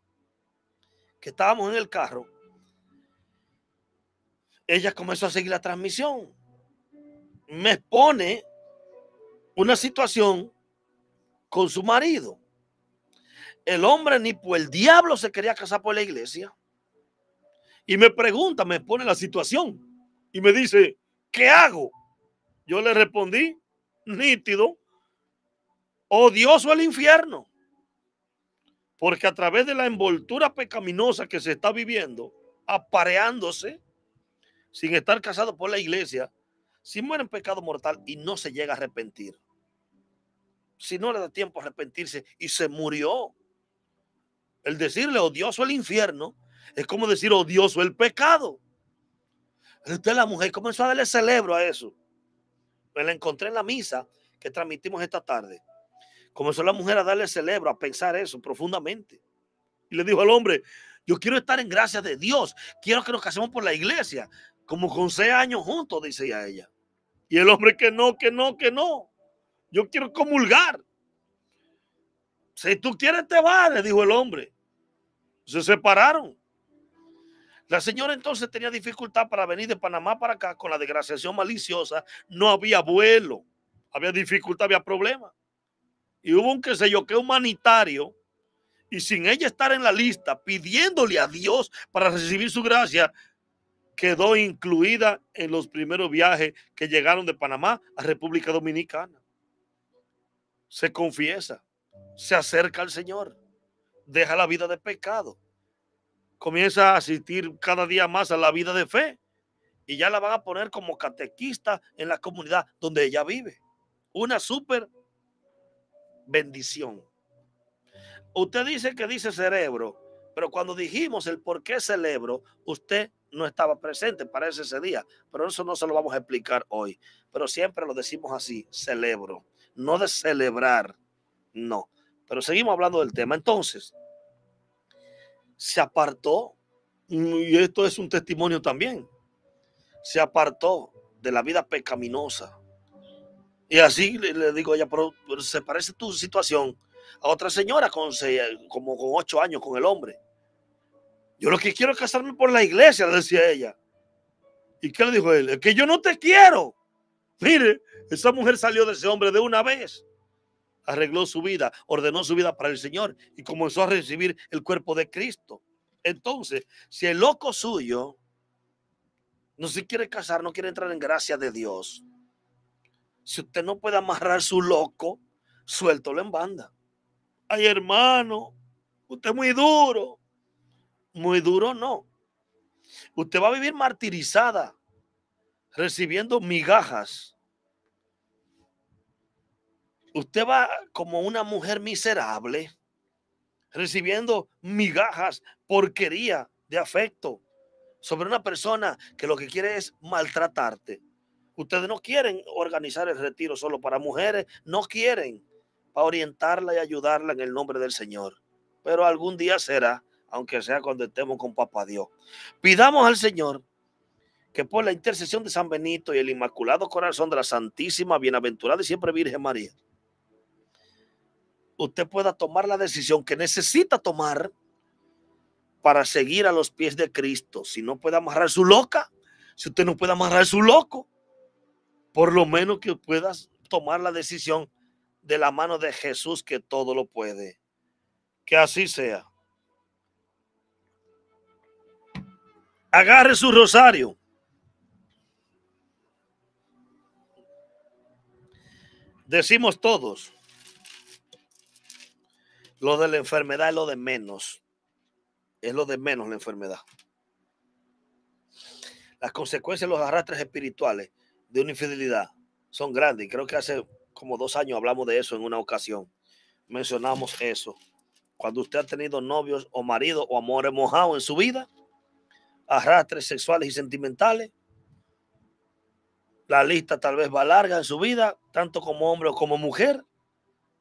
que estábamos en el carro, ella comenzó a seguir la transmisión. Me expone una situación con su marido. El hombre ni por el diablo se quería casar por la iglesia. Y me pregunta, me expone la situación. Y me dice, ¿qué hago? Yo le respondí, nítido, odioso el infierno. Porque a través de la envoltura pecaminosa que se está viviendo, apareándose, sin estar casado por la iglesia, si muere en pecado mortal y no se llega a arrepentir, si no le da tiempo a arrepentirse y se murió, el decirle odioso el infierno es como decir odioso el pecado. Entonces la mujer comenzó a darle celebro a eso. Me la encontré en la misa que transmitimos esta tarde. Comenzó la mujer a darle cerebro, a pensar eso profundamente. Y le dijo al hombre, yo quiero estar en gracia de Dios, quiero que nos casemos por la iglesia, como con seis años juntos, dice ella ella. Y el hombre que no, que no, que no. Yo quiero comulgar. Si tú quieres, te vas, le dijo el hombre. Se separaron. La señora entonces tenía dificultad para venir de Panamá para acá con la desgraciación maliciosa. No había vuelo, había dificultad, había problemas y hubo un que se yo que humanitario y sin ella estar en la lista pidiéndole a Dios para recibir su gracia, quedó incluida en los primeros viajes que llegaron de Panamá a República Dominicana. Se confiesa, se acerca al Señor, deja la vida de pecado, comienza a asistir cada día más a la vida de fe y ya la van a poner como catequista en la comunidad donde ella vive. Una súper bendición. Usted dice que dice cerebro, pero cuando dijimos el por qué celebro usted no estaba presente para ese, ese día, pero eso no se lo vamos a explicar hoy. Pero siempre lo decimos así, celebro, no de celebrar, no. Pero seguimos hablando del tema. Entonces, se apartó, y esto es un testimonio también, se apartó de la vida pecaminosa, y así le, digo a ella, pero, se parece tu situación a otra señora con como con ocho años con el hombre. Yo lo que quiero es casarme por la iglesia, decía ella. ¿Y qué le dijo él? que yo no te quiero. Mire, esa mujer salió de ese hombre de una vez. Arregló su vida, ordenó su vida para el Señor y comenzó a recibir el cuerpo de Cristo. Entonces, si el loco suyo no se quiere casar, no quiere entrar en gracia de Dios, si usted no puede amarrar su loco, suéltalo en banda. Ay, hermano, usted es muy duro. Muy duro no. Usted va a vivir martirizada, recibiendo migajas. Usted va como una mujer miserable, recibiendo migajas, porquería de afecto sobre una persona que lo que quiere es maltratarte. Ustedes no quieren organizar el retiro solo para mujeres, no quieren para orientarla y ayudarla en el nombre del Señor. Pero algún día será, aunque sea cuando estemos con Papá Dios. Pidamos al Señor que por la intercesión de San Benito y el Inmaculado Corazón de la Santísima, Bienaventurada y siempre Virgen María, usted pueda tomar la decisión que necesita tomar para seguir a los pies de Cristo. Si no puede amarrar su loca, si usted no puede amarrar su loco, por lo menos que puedas tomar la decisión de la mano de Jesús que todo lo puede. Que así sea. Agarre su rosario. Decimos todos, lo de la enfermedad es lo de menos. Es lo de menos la enfermedad. Las consecuencias los arrastres espirituales de una infidelidad son grandes. Y creo que hace como dos años hablamos de eso en una ocasión. Mencionamos eso. Cuando usted ha tenido novios o maridos o amores mojados en su vida, arrastres sexuales y sentimentales, la lista tal vez va larga en su vida, tanto como hombre o como mujer.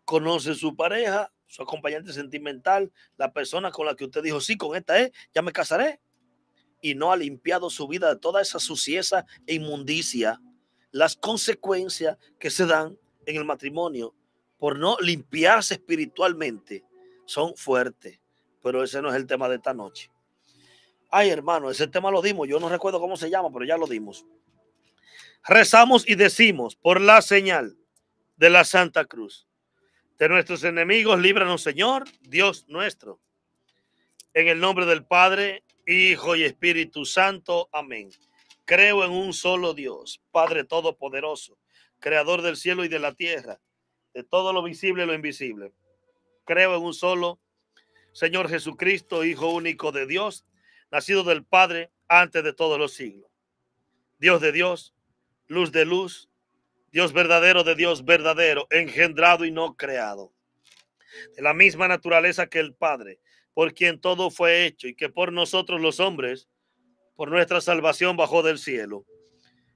Conoce su pareja, su acompañante sentimental, la persona con la que usted dijo, sí, con esta es, ya me casaré. Y no ha limpiado su vida de toda esa suciedad e inmundicia las consecuencias que se dan en el matrimonio por no limpiarse espiritualmente son fuertes, pero ese no es el tema de esta noche. Ay, hermano, ese tema lo dimos, yo no recuerdo cómo se llama, pero ya lo dimos. Rezamos y decimos, por la señal de la Santa Cruz, de nuestros enemigos, líbranos, Señor, Dios nuestro. En el nombre del Padre, Hijo y Espíritu Santo. Amén. Creo en un solo Dios, Padre Todopoderoso, Creador del cielo y de la tierra, de todo lo visible y lo invisible. Creo en un solo Señor Jesucristo, Hijo único de Dios, nacido del Padre antes de todos los siglos. Dios de Dios, luz de luz, Dios verdadero de Dios verdadero, engendrado y no creado. De la misma naturaleza que el Padre, por quien todo fue hecho y que por nosotros los hombres por nuestra salvación bajó del cielo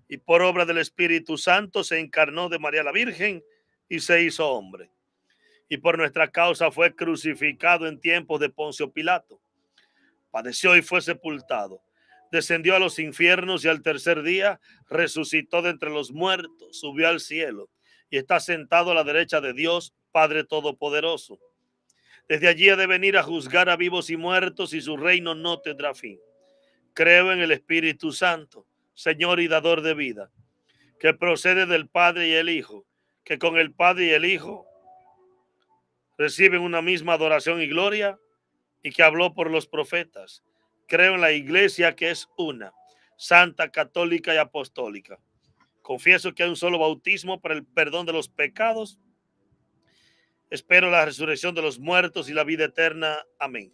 y por obra del Espíritu Santo se encarnó de María la Virgen y se hizo hombre. Y por nuestra causa fue crucificado en tiempos de Poncio Pilato. Padeció y fue sepultado. Descendió a los infiernos y al tercer día resucitó de entre los muertos, subió al cielo y está sentado a la derecha de Dios, Padre Todopoderoso. Desde allí ha de venir a juzgar a vivos y muertos y su reino no tendrá fin. Creo en el Espíritu Santo, Señor y dador de vida, que procede del Padre y el Hijo, que con el Padre y el Hijo reciben una misma adoración y gloria, y que habló por los profetas. Creo en la Iglesia que es una, santa, católica y apostólica. Confieso que hay un solo bautismo para el perdón de los pecados. Espero la resurrección de los muertos y la vida eterna. Amén.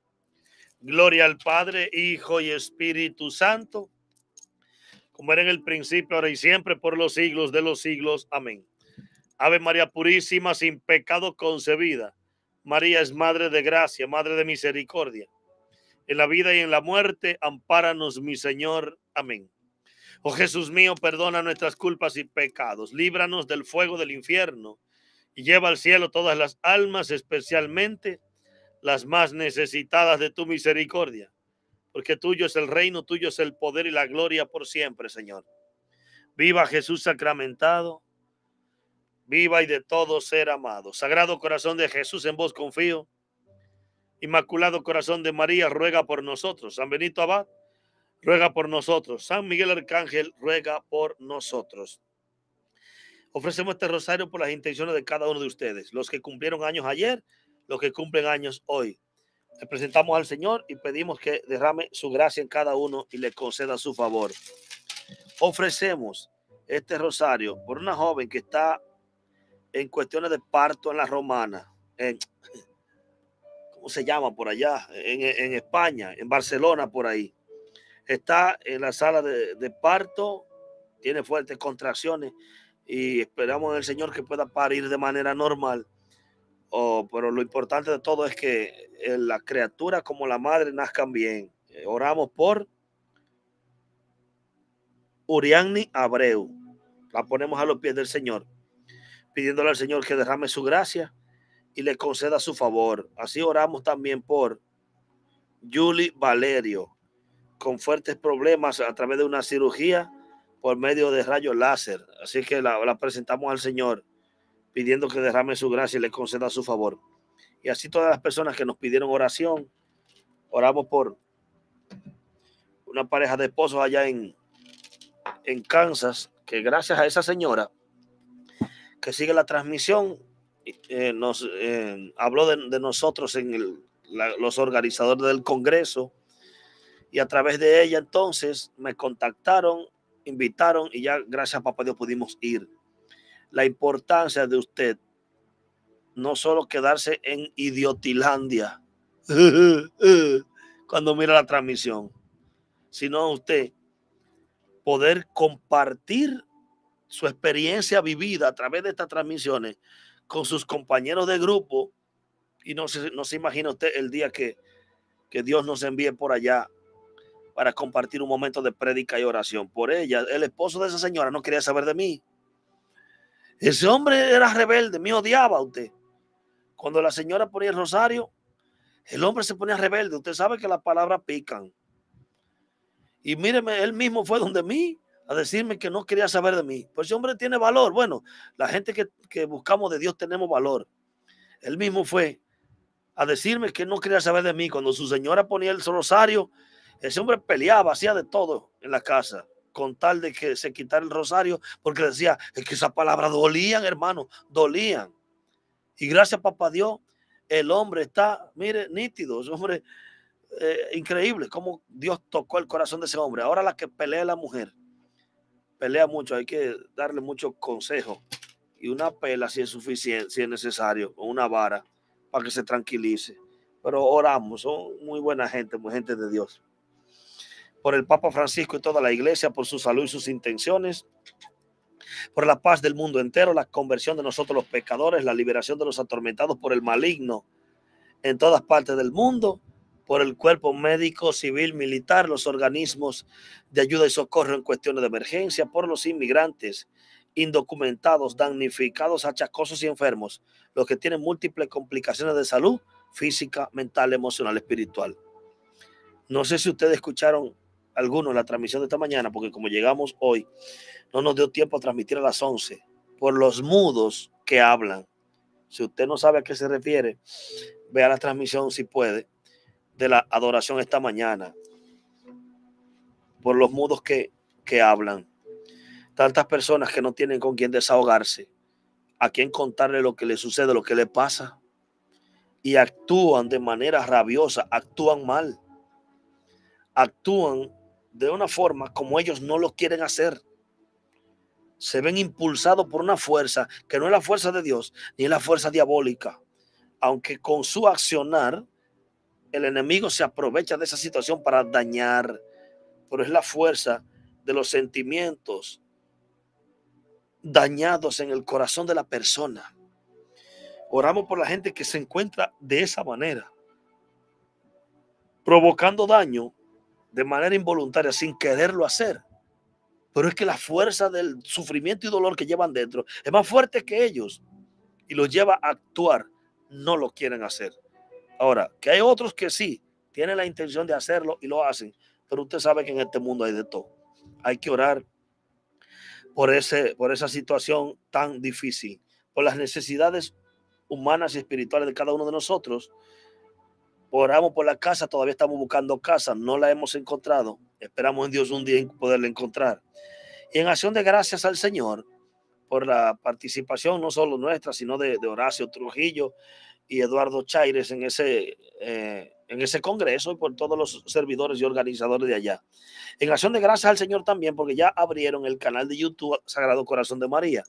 Gloria al Padre, Hijo y Espíritu Santo, como era en el principio, ahora y siempre, por los siglos de los siglos. Amén. Ave María Purísima, sin pecado concebida. María es Madre de Gracia, Madre de Misericordia. En la vida y en la muerte, ampáranos, mi Señor. Amén. Oh Jesús mío, perdona nuestras culpas y pecados, líbranos del fuego del infierno y lleva al cielo todas las almas, especialmente las más necesitadas de tu misericordia, porque tuyo es el reino, tuyo es el poder y la gloria por siempre, Señor. Viva Jesús sacramentado, viva y de todo ser amado. Sagrado corazón de Jesús, en vos confío. Inmaculado corazón de María, ruega por nosotros. San Benito Abad, ruega por nosotros. San Miguel Arcángel, ruega por nosotros. Ofrecemos este rosario por las intenciones de cada uno de ustedes, los que cumplieron años ayer los que cumplen años hoy. Le presentamos al Señor y pedimos que derrame su gracia en cada uno y le conceda su favor. Ofrecemos este rosario por una joven que está en cuestiones de parto en la romana, ¿cómo se llama por allá? En, España, en Barcelona, por ahí. Está en la sala de, parto, tiene fuertes contracciones y esperamos el Señor que pueda parir de manera normal pero lo importante de todo es que eh, la criaturas como la madre nazcan bien. Eh, oramos por Uriani Abreu. La ponemos a los pies del Señor, pidiéndole al Señor que derrame su gracia y le conceda su favor. Así oramos también por Julie Valerio, con fuertes problemas a través de una cirugía por medio de rayos láser. Así que la presentamos al Señor pidiendo que derrame su gracia y le conceda su favor. Y así todas las personas que nos pidieron oración, oramos por una pareja de esposos allá en, en Kansas, que gracias a esa señora que sigue la transmisión, eh, nos eh, habló de, nosotros en los organizadores del Congreso y a través de ella entonces me contactaron, invitaron y ya gracias a papá Dios pudimos ir la importancia de usted no solo quedarse en idiotilandia cuando mira la transmisión, sino usted poder compartir su experiencia vivida a través de estas transmisiones con sus compañeros de grupo. Y no se, imagina usted el día que, que Dios nos envíe por allá para compartir un momento de prédica y oración por ella. El esposo de esa señora no quería saber de mí. Ese hombre era rebelde, me odiaba a usted. Cuando la señora ponía el rosario, el hombre se ponía rebelde. Usted sabe que las palabras pican. Y míreme, él mismo fue donde mí a decirme que no quería saber de mí. Pues ese hombre tiene valor. Bueno, la gente que, que buscamos de Dios tenemos valor. Él mismo fue a decirme que no quería saber de mí. Cuando su señora ponía el rosario, ese hombre peleaba, hacía de todo en la casa con tal de que se quitara el rosario, porque decía, es que esa palabra dolían, hermano, dolían. Y gracias, papá Dios, el hombre está, mire, nítido, es hombre eh, increíble, como Dios tocó el corazón de ese hombre. Ahora la que pelea la mujer, pelea mucho, hay que darle mucho consejo y una pela si es suficiente, si es necesario, o una vara para que se tranquilice. Pero oramos, son muy buena gente, muy gente de Dios por el Papa Francisco y toda la iglesia, por su salud y sus intenciones, por la paz del mundo entero, la conversión de nosotros los pecadores, la liberación de los atormentados por el maligno en todas partes del mundo, por el cuerpo médico, civil, militar, los organismos de ayuda y socorro en cuestiones de emergencia, por los inmigrantes indocumentados, damnificados, achacosos y enfermos, los que tienen múltiples complicaciones de salud física, mental, emocional, espiritual. No sé si ustedes escucharon algunos la transmisión de esta mañana, porque como llegamos hoy, no nos dio tiempo a transmitir a las 11, por los mudos que hablan. Si usted no sabe a qué se refiere, vea la transmisión si puede de la adoración esta mañana, por los mudos que, que hablan. Tantas personas que no tienen con quién desahogarse, a quién contarle lo que le sucede, lo que le pasa, y actúan de manera rabiosa, actúan mal, actúan de una forma como ellos no lo quieren hacer. Se ven impulsados por una fuerza que no es la fuerza de Dios ni es la fuerza diabólica. Aunque con su accionar, el enemigo se aprovecha de esa situación para dañar, pero es la fuerza de los sentimientos dañados en el corazón de la persona. Oramos por la gente que se encuentra de esa manera, provocando daño de manera involuntaria, sin quererlo hacer. Pero es que la fuerza del sufrimiento y dolor que llevan dentro es más fuerte que ellos y los lleva a actuar. No lo quieren hacer. Ahora, que hay otros que sí tienen la intención de hacerlo y lo hacen, pero usted sabe que en este mundo hay de todo. Hay que orar por, ese, por esa situación tan difícil, por las necesidades humanas y espirituales de cada uno de nosotros Oramos por la casa, todavía estamos buscando casa, no la hemos encontrado. Esperamos en Dios un día poderla encontrar. Y en acción de gracias al Señor por la participación, no solo nuestra, sino de, Horacio Trujillo y Eduardo Chaires en ese, eh, en ese congreso y por todos los servidores y organizadores de allá. En acción de gracias al Señor también, porque ya abrieron el canal de YouTube Sagrado Corazón de María.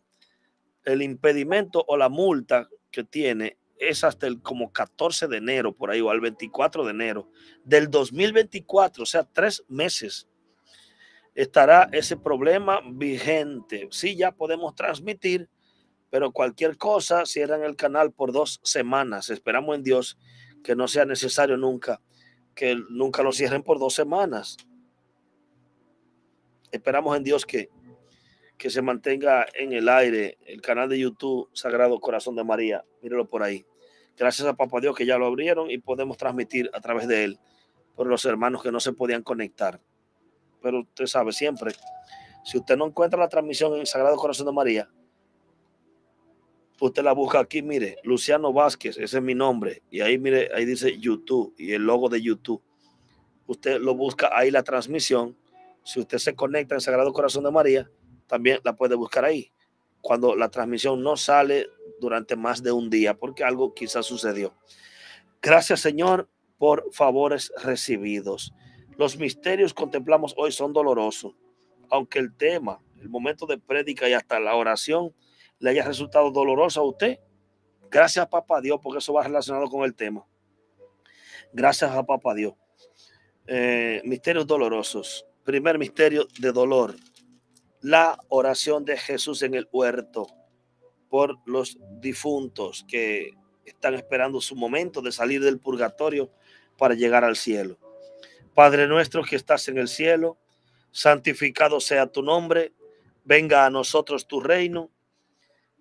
El impedimento o la multa que tiene es hasta el como 14 de enero, por ahí, o al 24 de enero del 2024, o sea, tres meses estará ese problema vigente. Sí, ya podemos transmitir, pero cualquier cosa, cierran el canal por dos semanas. Esperamos en Dios que no sea necesario nunca, que nunca lo cierren por dos semanas. Esperamos en Dios que, que se mantenga en el aire el canal de YouTube Sagrado Corazón de María. míralo por ahí. Gracias a Papá Dios que ya lo abrieron y podemos transmitir a través de él por los hermanos que no se podían conectar. Pero usted sabe siempre, si usted no encuentra la transmisión en Sagrado Corazón de María, usted la busca aquí, mire, Luciano Vázquez, ese es mi nombre. Y ahí, mire, ahí dice YouTube y el logo de YouTube. Usted lo busca ahí la transmisión. Si usted se conecta en Sagrado Corazón de María, también la puede buscar ahí cuando la transmisión no sale durante más de un día, porque algo quizás sucedió. Gracias Señor por favores recibidos. Los misterios contemplamos hoy son dolorosos, aunque el tema, el momento de prédica y hasta la oración le haya resultado doloroso a usted. Gracias papá Dios, porque eso va relacionado con el tema. Gracias a papá Dios. Eh, misterios dolorosos. Primer misterio de dolor la oración de Jesús en el huerto por los difuntos que están esperando su momento de salir del purgatorio para llegar al cielo. Padre nuestro que estás en el cielo, santificado sea tu nombre, venga a nosotros tu reino,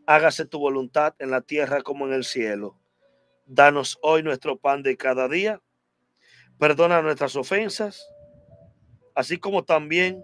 hágase tu voluntad en la tierra como en el cielo. Danos hoy nuestro pan de cada día, perdona nuestras ofensas, así como también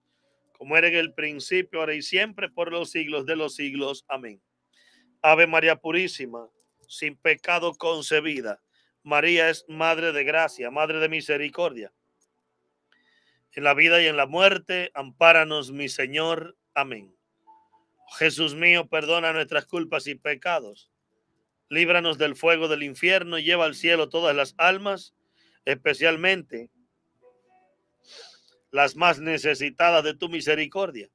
como era en el principio, ahora y siempre, por los siglos de los siglos. Amén. Ave María Purísima, sin pecado concebida. María es Madre de Gracia, Madre de Misericordia. En la vida y en la muerte, ampáranos, mi Señor. Amén. Jesús mío, perdona nuestras culpas y pecados. Líbranos del fuego del infierno y lleva al cielo todas las almas, especialmente las más necesitadas de tu misericordia,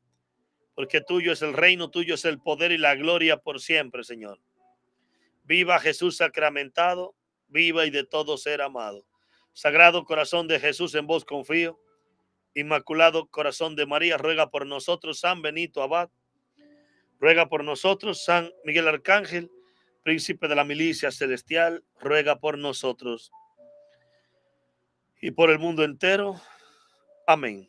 porque tuyo es el reino, tuyo es el poder y la gloria por siempre, Señor. Viva Jesús sacramentado, viva y de todo ser amado. Sagrado corazón de Jesús, en vos confío. Inmaculado corazón de María, ruega por nosotros, San Benito Abad. Ruega por nosotros, San Miguel Arcángel, príncipe de la milicia celestial, ruega por nosotros. Y por el mundo entero, Amén.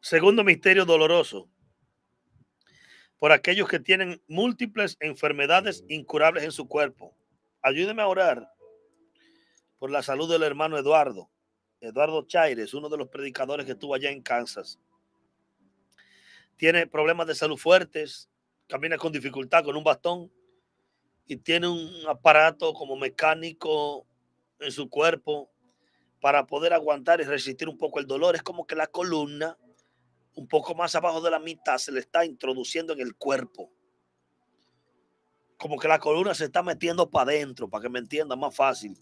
Segundo misterio doloroso. Por aquellos que tienen múltiples enfermedades incurables en su cuerpo. Ayúdeme a orar por la salud del hermano Eduardo. Eduardo Chaires, uno de los predicadores que estuvo allá en Kansas. Tiene problemas de salud fuertes, camina con dificultad con un bastón y tiene un aparato como mecánico en su cuerpo para poder aguantar y resistir un poco el dolor. Es como que la columna, un poco más abajo de la mitad, se le está introduciendo en el cuerpo. Como que la columna se está metiendo para adentro, para que me entienda más fácil.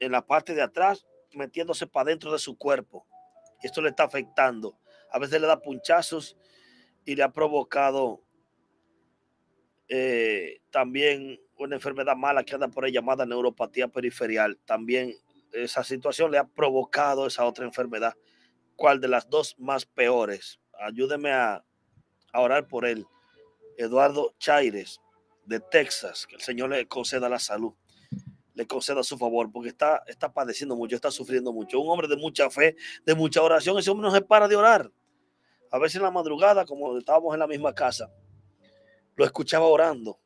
En la parte de atrás, metiéndose para adentro de su cuerpo. Esto le está afectando. A veces le da punchazos y le ha provocado eh, también una enfermedad mala que anda por ahí llamada neuropatía periferial. También esa situación le ha provocado esa otra enfermedad. ¿Cuál de las dos más peores? Ayúdeme a, a orar por él. Eduardo Chaires, de Texas, que el Señor le conceda la salud, le conceda su favor, porque está, está padeciendo mucho, está sufriendo mucho. Un hombre de mucha fe, de mucha oración, ese hombre no se para de orar. A veces en la madrugada, como estábamos en la misma casa, lo escuchaba orando,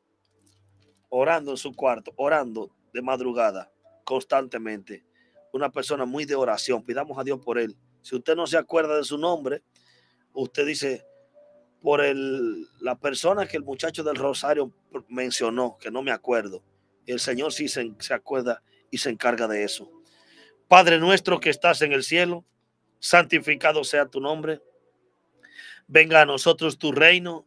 orando en su cuarto, orando de madrugada, constantemente. Una persona muy de oración, pidamos a Dios por él. Si usted no se acuerda de su nombre, usted dice, por el, la persona que el muchacho del Rosario mencionó, que no me acuerdo. El Señor sí se, se acuerda y se encarga de eso. Padre nuestro que estás en el cielo, santificado sea tu nombre. Venga a nosotros tu reino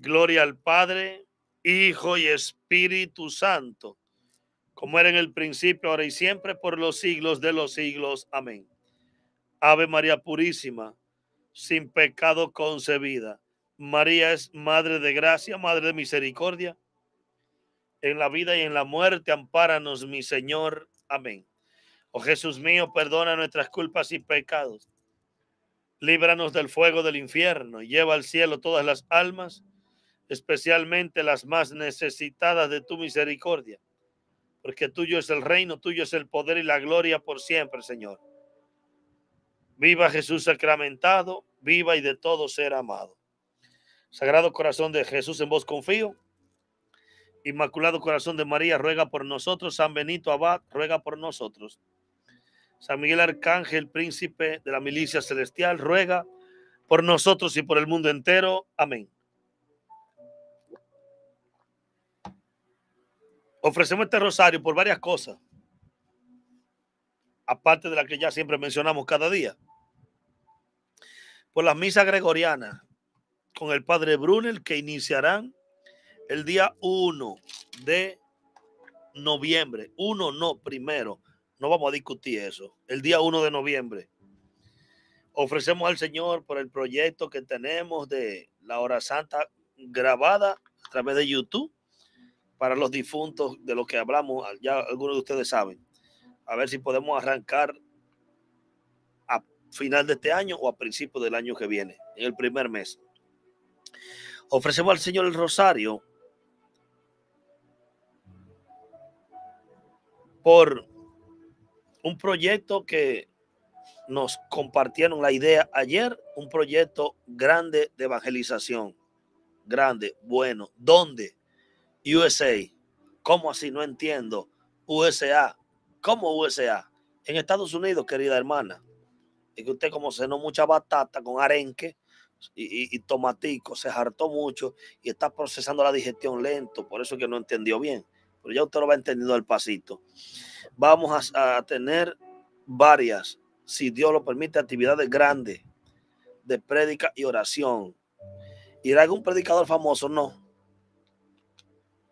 Gloria al Padre, Hijo y Espíritu Santo, como era en el principio, ahora y siempre, por los siglos de los siglos. Amén. Ave María Purísima, sin pecado concebida. María es Madre de Gracia, Madre de Misericordia. En la vida y en la muerte, ampáranos, mi Señor. Amén. Oh Jesús mío, perdona nuestras culpas y pecados. Líbranos del fuego del infierno. Lleva al cielo todas las almas especialmente las más necesitadas de tu misericordia, porque tuyo es el reino, tuyo es el poder y la gloria por siempre, Señor. Viva Jesús sacramentado, viva y de todo ser amado. Sagrado corazón de Jesús, en vos confío. Inmaculado corazón de María, ruega por nosotros. San Benito Abad, ruega por nosotros. San Miguel Arcángel, príncipe de la milicia celestial, ruega por nosotros y por el mundo entero. Amén. ofrecemos este rosario por varias cosas, aparte de la que ya siempre mencionamos cada día. Por las misas gregorianas con el padre Brunel que iniciarán el día 1 de noviembre. Uno no, primero. No vamos a discutir eso. El día 1 de noviembre. Ofrecemos al Señor por el proyecto que tenemos de la hora santa grabada a través de YouTube para los difuntos de los que hablamos, ya algunos de ustedes saben. A ver si podemos arrancar a final de este año o a principio del año que viene, en el primer mes. Ofrecemos al Señor el rosario por un proyecto que nos compartieron la idea ayer, un proyecto grande de evangelización, grande, bueno, ¿dónde? USA. ¿Cómo así? No entiendo. USA. ¿Cómo USA? En Estados Unidos, querida hermana. Es que usted como cenó mucha batata con arenque y, tomatico, se hartó mucho y está procesando la digestión lento. Por eso que no entendió bien. Pero ya usted lo va entendiendo al pasito. Vamos a, tener varias, si Dios lo permite, actividades grandes de prédica y oración. ¿Irá algún predicador famoso? No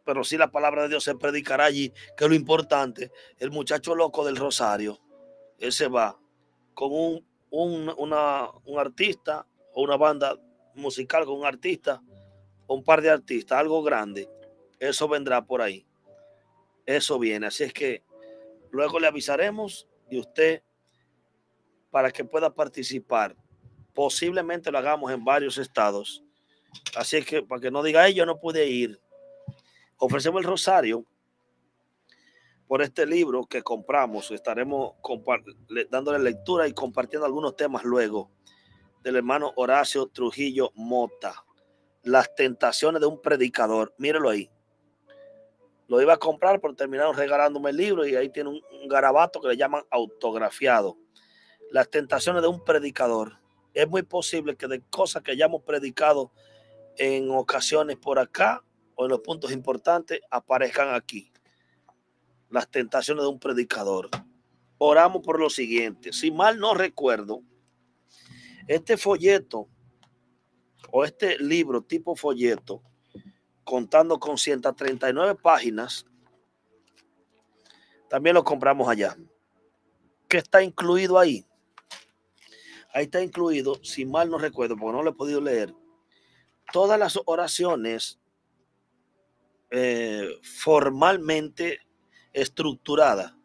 pero si la palabra de Dios se predicará allí, que es lo importante. El muchacho loco del Rosario, él se va con un, un artista o una banda musical, con un artista, un par de artistas, algo grande. Eso vendrá por ahí. Eso viene. Así es que luego le avisaremos y usted para que pueda participar. Posiblemente lo hagamos en varios estados. Así es que para que no diga, yo no pude ir Ofrecemos el rosario por este libro que compramos. Estaremos dándole lectura y compartiendo algunos temas luego del hermano Horacio Trujillo Mota. Las tentaciones de un predicador. Mírelo ahí. Lo iba a comprar, pero terminaron regalándome el libro y ahí tiene un, un garabato que le llaman autografiado. Las tentaciones de un predicador. Es muy posible que de cosas que hayamos predicado en ocasiones por acá o en los puntos importantes aparezcan aquí. Las tentaciones de un predicador. Oramos por lo siguiente. Si mal no recuerdo, este folleto o este libro tipo folleto, contando con 139 páginas, también lo compramos allá. ¿Qué está incluido ahí? Ahí está incluido, si mal no recuerdo, porque no lo he podido leer, todas las oraciones eh, formalmente estructurada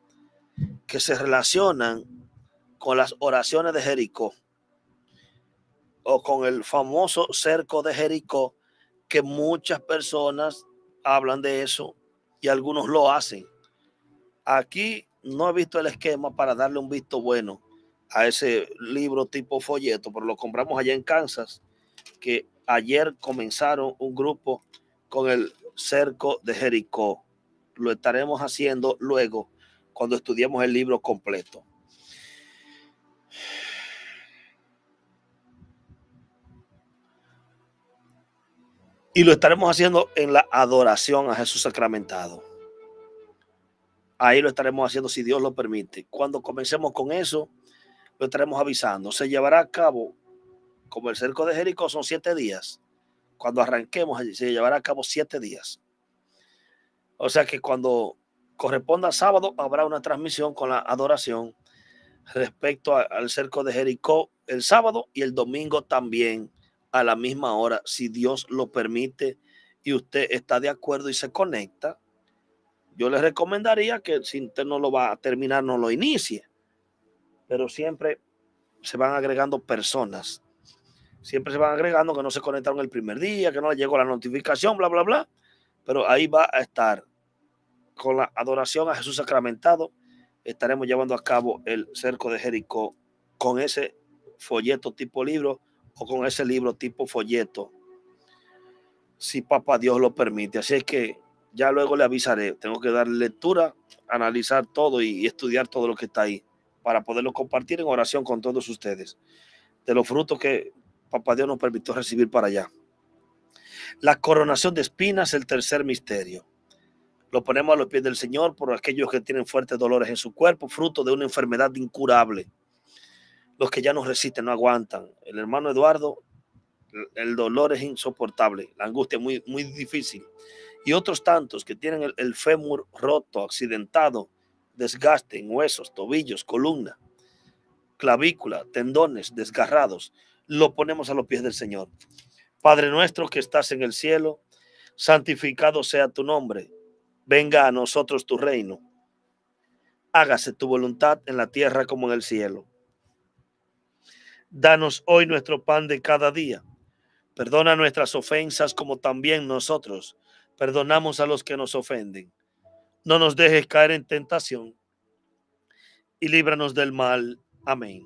que se relacionan con las oraciones de Jericó o con el famoso cerco de Jericó que muchas personas hablan de eso y algunos lo hacen. Aquí no he visto el esquema para darle un visto bueno a ese libro tipo folleto, pero lo compramos allá en Kansas, que ayer comenzaron un grupo con el cerco de Jericó. Lo estaremos haciendo luego cuando estudiemos el libro completo. Y lo estaremos haciendo en la adoración a Jesús sacramentado. Ahí lo estaremos haciendo si Dios lo permite. Cuando comencemos con eso, lo estaremos avisando. Se llevará a cabo, como el cerco de Jericó, son siete días cuando arranquemos se llevará a cabo siete días. O sea que cuando corresponda sábado habrá una transmisión con la adoración respecto al cerco de Jericó el sábado y el domingo también a la misma hora, si Dios lo permite y usted está de acuerdo y se conecta. Yo le recomendaría que si usted no lo va a terminar, no lo inicie. Pero siempre se van agregando personas Siempre se van agregando que no se conectaron el primer día, que no les llegó la notificación, bla, bla, bla. Pero ahí va a estar con la adoración a Jesús sacramentado. Estaremos llevando a cabo el cerco de Jericó con ese folleto tipo libro o con ese libro tipo folleto, si papá Dios lo permite. Así es que ya luego le avisaré. Tengo que dar lectura, analizar todo y estudiar todo lo que está ahí para poderlo compartir en oración con todos ustedes. De los frutos que papá Dios nos permitió recibir para allá. La coronación de espinas, el tercer misterio. Lo ponemos a los pies del Señor por aquellos que tienen fuertes dolores en su cuerpo, fruto de una enfermedad incurable. Los que ya no resisten, no aguantan. El hermano Eduardo, el dolor es insoportable, la angustia es muy, muy difícil. Y otros tantos que tienen el, el fémur roto, accidentado, desgaste en huesos, tobillos, columna, clavícula, tendones desgarrados lo ponemos a los pies del Señor. Padre nuestro que estás en el cielo, santificado sea tu nombre, venga a nosotros tu reino, hágase tu voluntad en la tierra como en el cielo. Danos hoy nuestro pan de cada día, perdona nuestras ofensas como también nosotros perdonamos a los que nos ofenden. No nos dejes caer en tentación y líbranos del mal. Amén.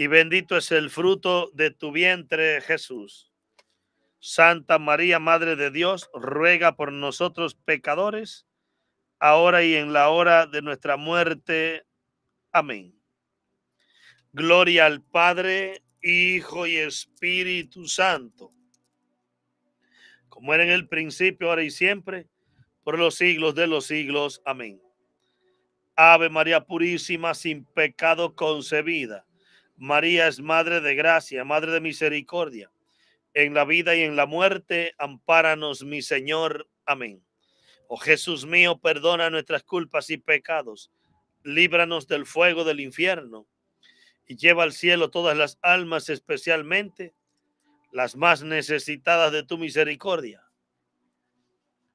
y bendito es el fruto de tu vientre, Jesús. Santa María, Madre de Dios, ruega por nosotros pecadores, ahora y en la hora de nuestra muerte. Amén. Gloria al Padre, Hijo y Espíritu Santo, como era en el principio, ahora y siempre, por los siglos de los siglos. Amén. Ave María Purísima, sin pecado concebida. María es Madre de Gracia, Madre de Misericordia. En la vida y en la muerte, ampáranos, mi Señor. Amén. Oh Jesús mío, perdona nuestras culpas y pecados, líbranos del fuego del infierno y lleva al cielo todas las almas, especialmente las más necesitadas de tu misericordia.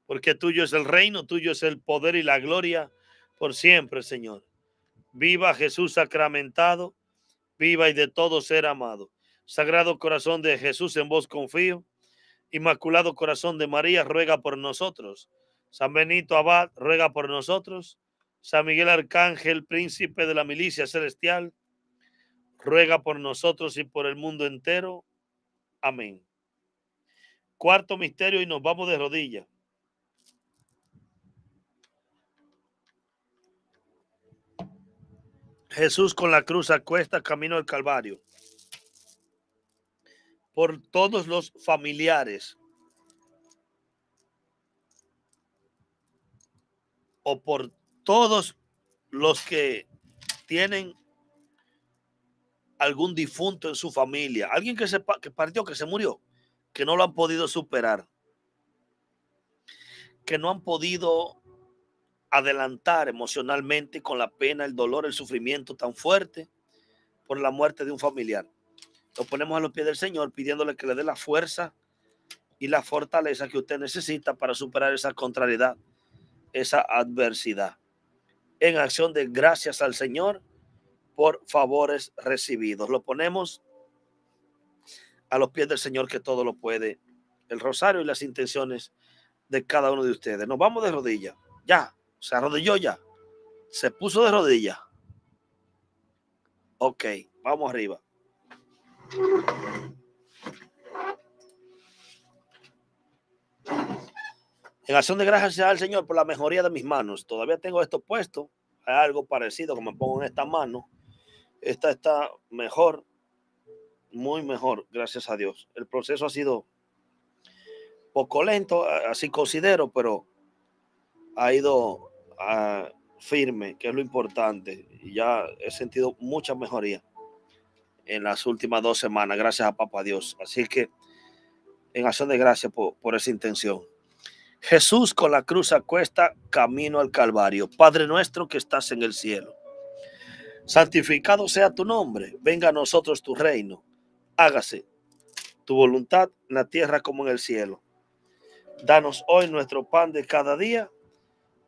Porque tuyo es el reino, tuyo es el poder y la gloria por siempre, Señor. Viva Jesús sacramentado viva y de todo ser amado. Sagrado corazón de Jesús, en vos confío. Inmaculado corazón de María, ruega por nosotros. San Benito Abad, ruega por nosotros. San Miguel Arcángel, príncipe de la milicia celestial, ruega por nosotros y por el mundo entero. Amén. Cuarto misterio y nos vamos de rodillas. Jesús con la cruz acuesta camino al Calvario. Por todos los familiares o por todos los que tienen algún difunto en su familia, alguien que, se, que partió, que se murió, que no lo han podido superar, que no han podido adelantar emocionalmente con la pena, el dolor, el sufrimiento tan fuerte por la muerte de un familiar. Lo ponemos a los pies del Señor pidiéndole que le dé la fuerza y la fortaleza que usted necesita para superar esa contrariedad, esa adversidad. En acción de gracias al Señor por favores recibidos. Lo ponemos a los pies del Señor que todo lo puede. El rosario y las intenciones de cada uno de ustedes. Nos vamos de rodillas. Ya se arrodilló ya, se puso de rodillas. Ok, vamos arriba. En acción de gracias al Señor por la mejoría de mis manos. Todavía tengo esto puesto. Hay algo parecido que me pongo en esta mano. Esta está mejor, muy mejor, gracias a Dios. El proceso ha sido poco lento, así considero, pero ha ido firme, que es lo importante. Y ya he sentido mucha mejoría en las últimas dos semanas, gracias a Papá Dios. Así que, en acción de gracias por, por esa intención. Jesús con la cruz acuesta camino al Calvario. Padre nuestro que estás en el cielo. Santificado sea tu nombre. Venga a nosotros tu reino. Hágase tu voluntad en la tierra como en el cielo. Danos hoy nuestro pan de cada día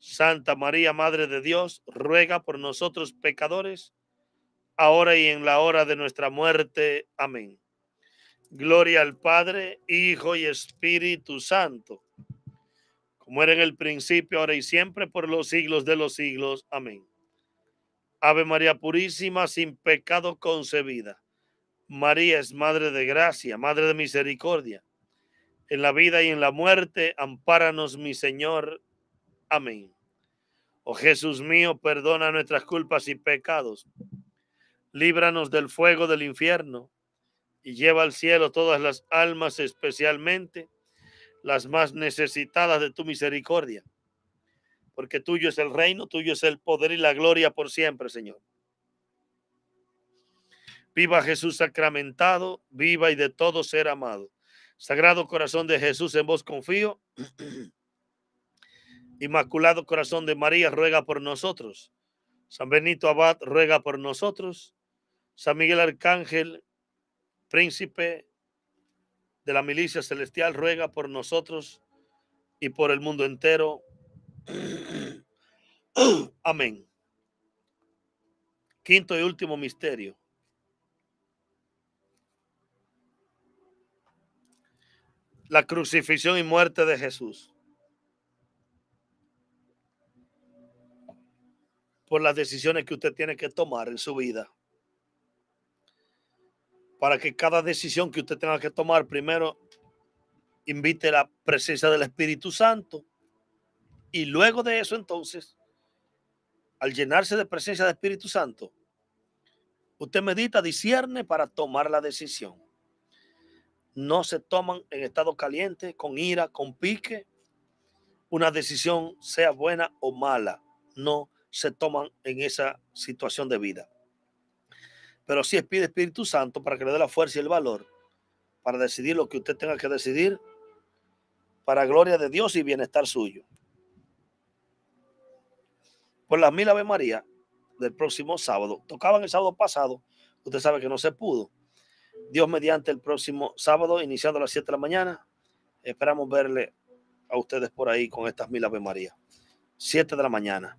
Santa María, Madre de Dios, ruega por nosotros pecadores, ahora y en la hora de nuestra muerte. Amén. Gloria al Padre, Hijo y Espíritu Santo, como era en el principio, ahora y siempre, por los siglos de los siglos. Amén. Ave María Purísima, sin pecado concebida. María es Madre de Gracia, Madre de Misericordia. En la vida y en la muerte, ampáranos, mi Señor Amén. Oh Jesús mío, perdona nuestras culpas y pecados. Líbranos del fuego del infierno y lleva al cielo todas las almas, especialmente las más necesitadas de tu misericordia. Porque tuyo es el reino, tuyo es el poder y la gloria por siempre, Señor. Viva Jesús sacramentado, viva y de todo ser amado. Sagrado corazón de Jesús, en vos confío. Inmaculado Corazón de María, ruega por nosotros. San Benito Abad, ruega por nosotros. San Miguel Arcángel, príncipe de la milicia celestial, ruega por nosotros y por el mundo entero. Amén. Quinto y último misterio. La crucifixión y muerte de Jesús. por las decisiones que usted tiene que tomar en su vida. Para que cada decisión que usted tenga que tomar, primero invite la presencia del Espíritu Santo. Y luego de eso, entonces, al llenarse de presencia del Espíritu Santo, usted medita, discierne para tomar la decisión. No se toman en estado caliente, con ira, con pique, una decisión sea buena o mala. No se toman en esa situación de vida. Pero sí pide Espíritu Santo para que le dé la fuerza y el valor para decidir lo que usted tenga que decidir para gloria de Dios y bienestar suyo. Por las mil Ave María del próximo sábado. Tocaban el sábado pasado, usted sabe que no se pudo. Dios mediante el próximo sábado, iniciando a las 7 de la mañana. Esperamos verle a ustedes por ahí con estas mil Ave María. 7 de la mañana.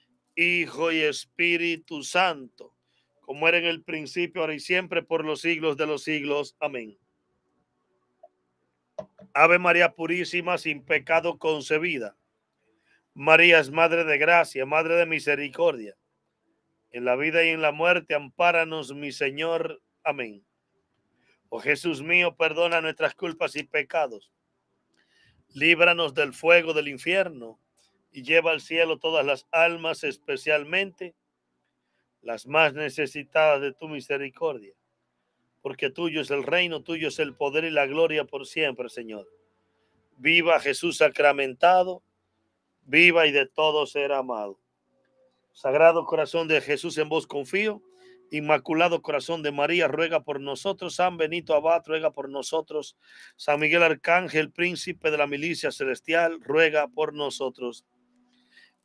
Hijo y Espíritu Santo, como era en el principio, ahora y siempre, por los siglos de los siglos. Amén. Ave María Purísima, sin pecado concebida. María es Madre de Gracia, Madre de Misericordia. En la vida y en la muerte, ampáranos, mi Señor. Amén. Oh Jesús mío, perdona nuestras culpas y pecados. Líbranos del fuego del infierno y lleva al cielo todas las almas, especialmente las más necesitadas de tu misericordia, porque tuyo es el reino, tuyo es el poder y la gloria por siempre, Señor. Viva Jesús sacramentado, viva y de todo ser amado. Sagrado corazón de Jesús, en vos confío. Inmaculado Corazón de María, ruega por nosotros. San Benito Abad, ruega por nosotros. San Miguel Arcángel, príncipe de la milicia celestial, ruega por nosotros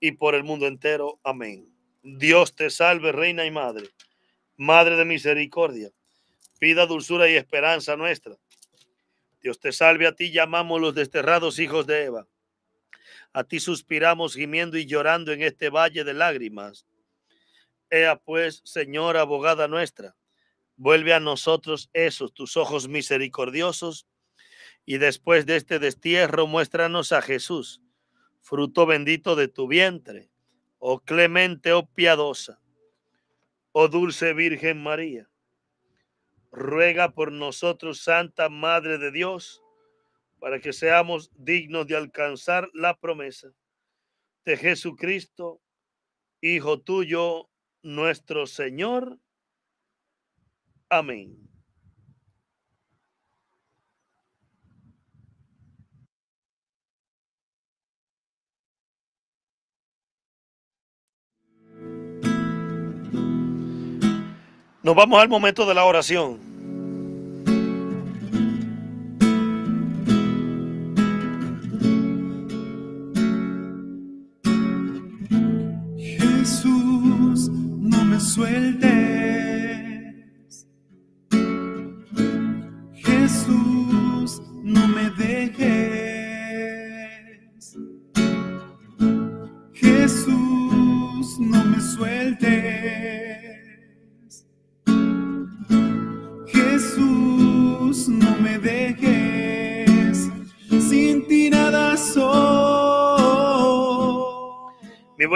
y por el mundo entero. Amén. Dios te salve, Reina y Madre, Madre de misericordia, Pida dulzura y esperanza nuestra. Dios te salve, a ti llamamos los desterrados hijos de Eva. A ti suspiramos gimiendo y llorando en este valle de lágrimas. Ea pues, Señora abogada nuestra, vuelve a nosotros esos tus ojos misericordiosos y después de este destierro muéstranos a Jesús fruto bendito de tu vientre, oh clemente, oh piadosa, oh dulce Virgen María. Ruega por nosotros, Santa Madre de Dios, para que seamos dignos de alcanzar la promesa de Jesucristo, Hijo tuyo, nuestro Señor. Amén. Nos vamos al momento de la oración.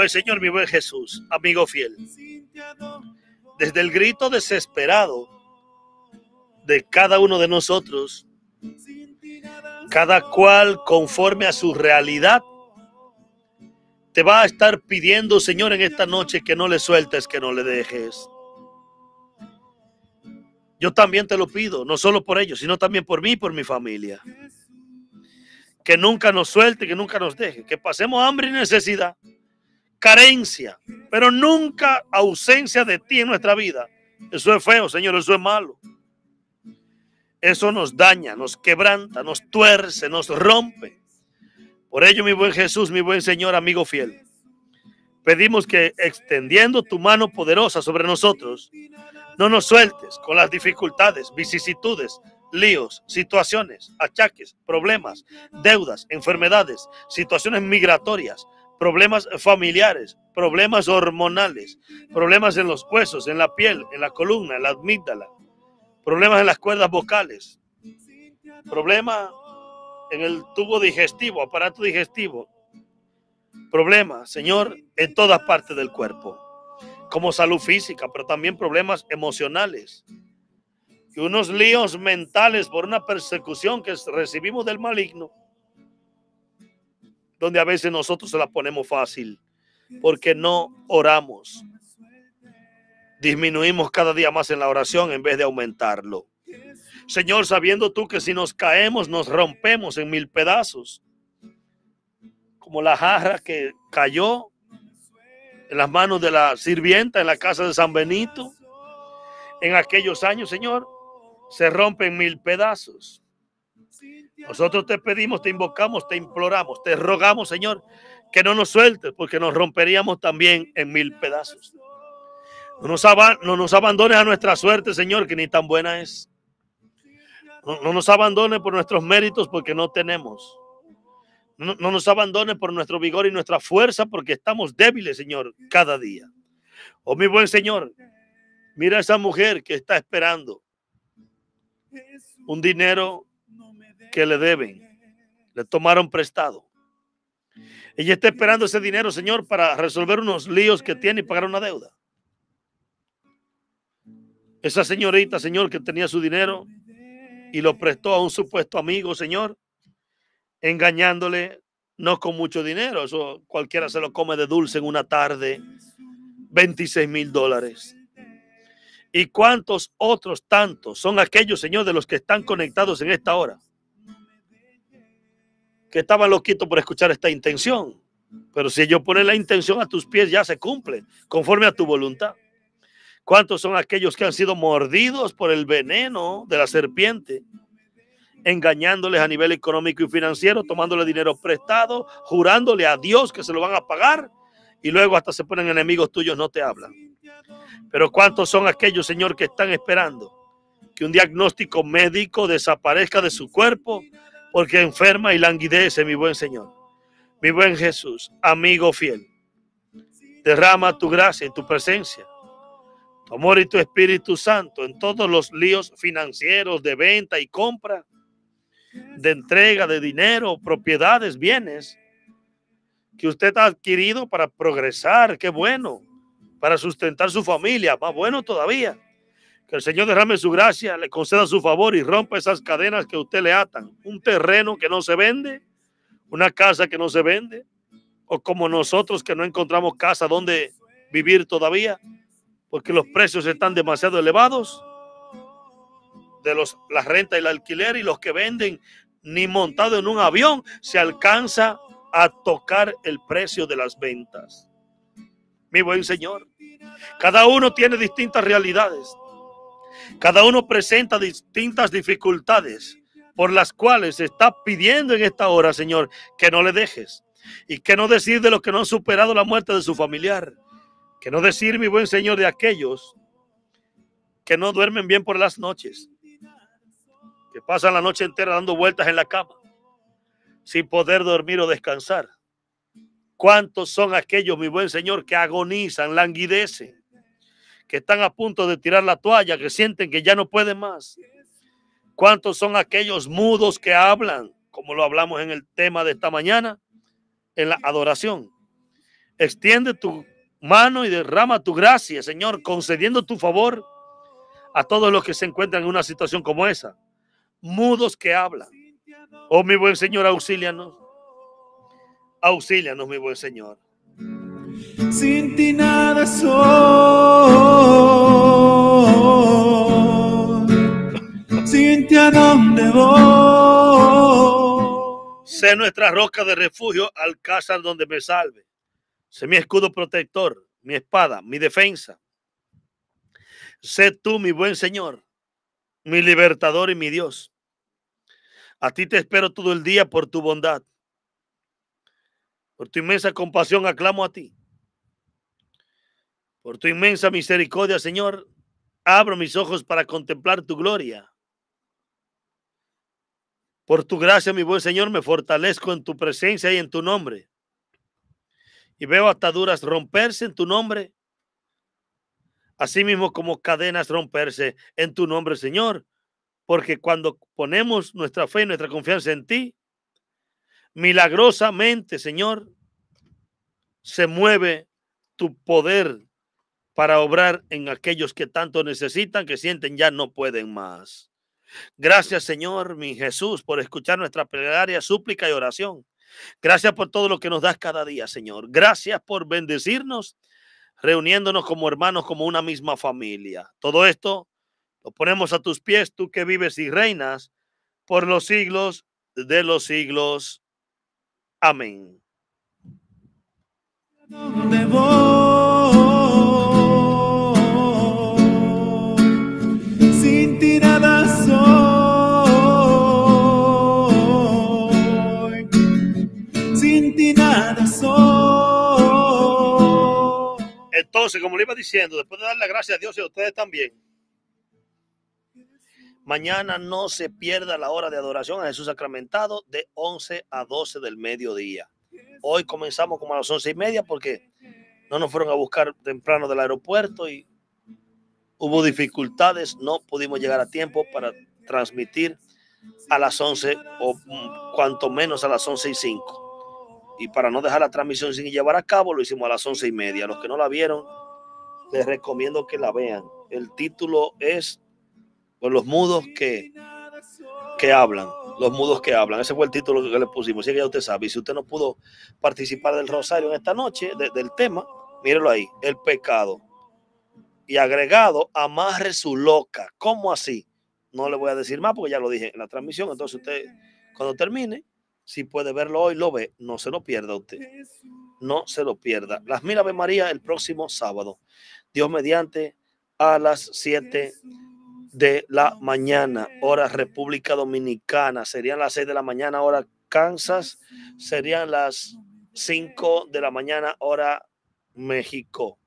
Señor, mi buen Jesús, amigo fiel. Desde el grito desesperado de cada uno de nosotros, cada cual conforme a su realidad, te va a estar pidiendo, Señor, en esta noche que no le sueltes, que no le dejes. Yo también te lo pido, no solo por ellos, sino también por mí y por mi familia. Que nunca nos suelte, que nunca nos deje, que pasemos hambre y necesidad, carencia, pero nunca ausencia de ti en nuestra vida. Eso es feo, Señor, eso es malo. Eso nos daña, nos quebranta, nos tuerce, nos rompe. Por ello, mi buen Jesús, mi buen Señor, amigo fiel, pedimos que extendiendo tu mano poderosa sobre nosotros, no nos sueltes con las dificultades, vicisitudes, líos, situaciones, achaques, problemas, deudas, enfermedades, situaciones migratorias, problemas familiares, problemas hormonales, problemas en los huesos, en la piel, en la columna, en la amígdala, problemas en las cuerdas vocales, problemas en el tubo digestivo, aparato digestivo, problemas, Señor, en todas partes del cuerpo, como salud física, pero también problemas emocionales y unos líos mentales por una persecución que recibimos del maligno donde a veces nosotros se la ponemos fácil porque no oramos. Disminuimos cada día más en la oración en vez de aumentarlo. Señor, sabiendo tú que si nos caemos nos rompemos en mil pedazos, como la jarra que cayó en las manos de la sirvienta en la casa de San Benito en aquellos años, Señor, se rompen mil pedazos. Nosotros te pedimos, te invocamos, te imploramos, te rogamos, Señor, que no nos sueltes, porque nos romperíamos también en mil pedazos. No nos, abandones a nuestra suerte, Señor, que ni tan buena es. No, nos abandones por nuestros méritos, porque no tenemos. No, nos abandones por nuestro vigor y nuestra fuerza, porque estamos débiles, Señor, cada día. Oh, mi buen Señor, mira a esa mujer que está esperando un dinero que le deben. Le tomaron prestado. Ella está esperando ese dinero, Señor, para resolver unos líos que tiene y pagar una deuda. Esa señorita, Señor, que tenía su dinero y lo prestó a un supuesto amigo, Señor, engañándole, no con mucho dinero, eso cualquiera se lo come de dulce en una tarde, 26 mil dólares. ¿Y cuántos otros tantos son aquellos, Señor, de los que están conectados en esta hora? que estaban loquitos por escuchar esta intención. Pero si yo pone la intención a tus pies, ya se cumple, conforme a tu voluntad. ¿Cuántos son aquellos que han sido mordidos por el veneno de la serpiente? engañándoles a nivel económico y financiero, tomándole dinero prestado, jurándole a Dios que se lo van a pagar y luego hasta se ponen enemigos tuyos, no te hablan. Pero ¿cuántos son aquellos, Señor, que están esperando que un diagnóstico médico desaparezca de su cuerpo porque enferma y languidece mi buen Señor. Mi buen Jesús, amigo fiel, derrama tu gracia y tu presencia, tu amor y tu Espíritu Santo en todos los líos financieros de venta y compra, de entrega de dinero, propiedades, bienes que usted ha adquirido para progresar, qué bueno, para sustentar su familia, más bueno todavía que el Señor derrame su gracia, le conceda su favor y rompa esas cadenas que usted le atan. Un terreno que no se vende, una casa que no se vende, o como nosotros que no encontramos casa donde vivir todavía, porque los precios están demasiado elevados de los, la renta y el alquiler y los que venden ni montado en un avión se alcanza a tocar el precio de las ventas. Mi buen Señor, cada uno tiene distintas realidades, cada uno presenta distintas dificultades por las cuales está pidiendo en esta hora, Señor, que no le dejes. Y que no decir de los que no han superado la muerte de su familiar. Que no decir, mi buen Señor, de aquellos que no duermen bien por las noches. Que pasan la noche entera dando vueltas en la cama. Sin poder dormir o descansar. ¿Cuántos son aquellos, mi buen Señor, que agonizan, languidecen? que están a punto de tirar la toalla, que sienten que ya no pueden más. ¿Cuántos son aquellos mudos que hablan, como lo hablamos en el tema de esta mañana, en la adoración? Extiende tu mano y derrama tu gracia, Señor, concediendo tu favor a todos los que se encuentran en una situación como esa. Mudos que hablan. Oh, mi buen Señor, auxílianos. Auxílianos, mi buen Señor sin ti nada soy, sin ti a dónde voy. Sé nuestra roca de refugio, alcázar donde me salve. Sé mi escudo protector, mi espada, mi defensa. Sé tú mi buen Señor, mi libertador y mi Dios. A ti te espero todo el día por tu bondad. Por tu inmensa compasión aclamo a ti. Por tu inmensa misericordia, Señor, abro mis ojos para contemplar tu gloria. Por tu gracia, mi buen Señor, me fortalezco en tu presencia y en tu nombre. Y veo ataduras romperse en tu nombre, así mismo como cadenas romperse en tu nombre, Señor. Porque cuando ponemos nuestra fe y nuestra confianza en ti, milagrosamente, Señor, se mueve tu poder para obrar en aquellos que tanto necesitan, que sienten ya no pueden más. Gracias Señor, mi Jesús, por escuchar nuestra plegaria, súplica y oración. Gracias por todo lo que nos das cada día, Señor. Gracias por bendecirnos, reuniéndonos como hermanos, como una misma familia. Todo esto lo ponemos a tus pies, tú que vives y reinas por los siglos de los siglos. Amén. como le iba diciendo, después de dar las gracias a Dios y a ustedes también, mañana no se pierda la hora de adoración a Jesús sacramentado de 11 a 12 del mediodía. Hoy comenzamos como a las 11 y media porque no nos fueron a buscar temprano del aeropuerto y hubo dificultades, no pudimos llegar a tiempo para transmitir a las 11 o mm, cuanto menos a las 11 y 5 y para no dejar la transmisión sin llevar a cabo, lo hicimos a las once y media. Los que no la vieron, les recomiendo que la vean. El título es pues, Los mudos que, que hablan. Los mudos que hablan. Ese fue el título que le pusimos. Así que ya usted sabe. Y si usted no pudo participar del Rosario en esta noche, del tema, mírelo ahí. El pecado. Y agregado, amarre su loca. ¿Cómo así? No le voy a decir más porque ya lo dije en la transmisión. Entonces usted, cuando termine, si puede verlo hoy, lo ve. No se lo pierda usted. No se lo pierda. Las mil Ave María el próximo sábado. Dios mediante a las 7 de la mañana, hora República Dominicana. Serían las 6 de la mañana, hora Kansas. Serían las 5 de la mañana, hora México.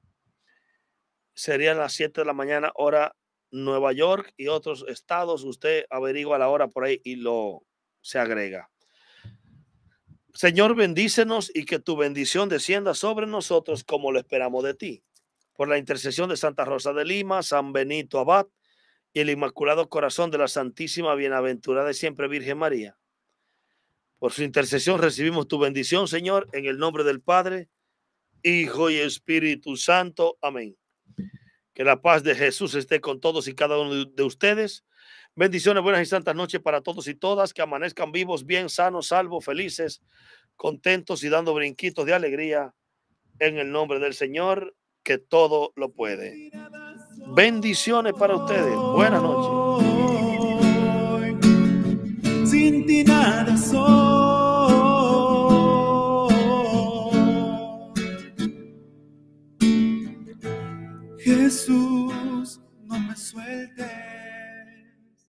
Serían las 7 de la mañana, hora Nueva York y otros estados. Usted averigua la hora por ahí y lo se agrega. Señor, bendícenos y que tu bendición descienda sobre nosotros como lo esperamos de ti. Por la intercesión de Santa Rosa de Lima, San Benito Abad y el Inmaculado Corazón de la Santísima Bienaventurada y Siempre Virgen María. Por su intercesión recibimos tu bendición, Señor, en el nombre del Padre, Hijo y Espíritu Santo. Amén. Que la paz de Jesús esté con todos y cada uno de ustedes. Bendiciones, buenas y santas noches para todos y todas. Que amanezcan vivos, bien, sanos, salvos, felices, contentos y dando brinquitos de alegría en el nombre del Señor que todo lo puede. Bendiciones para ustedes. Buenas noches. Sin ti nada soy. Jesús, no me suelte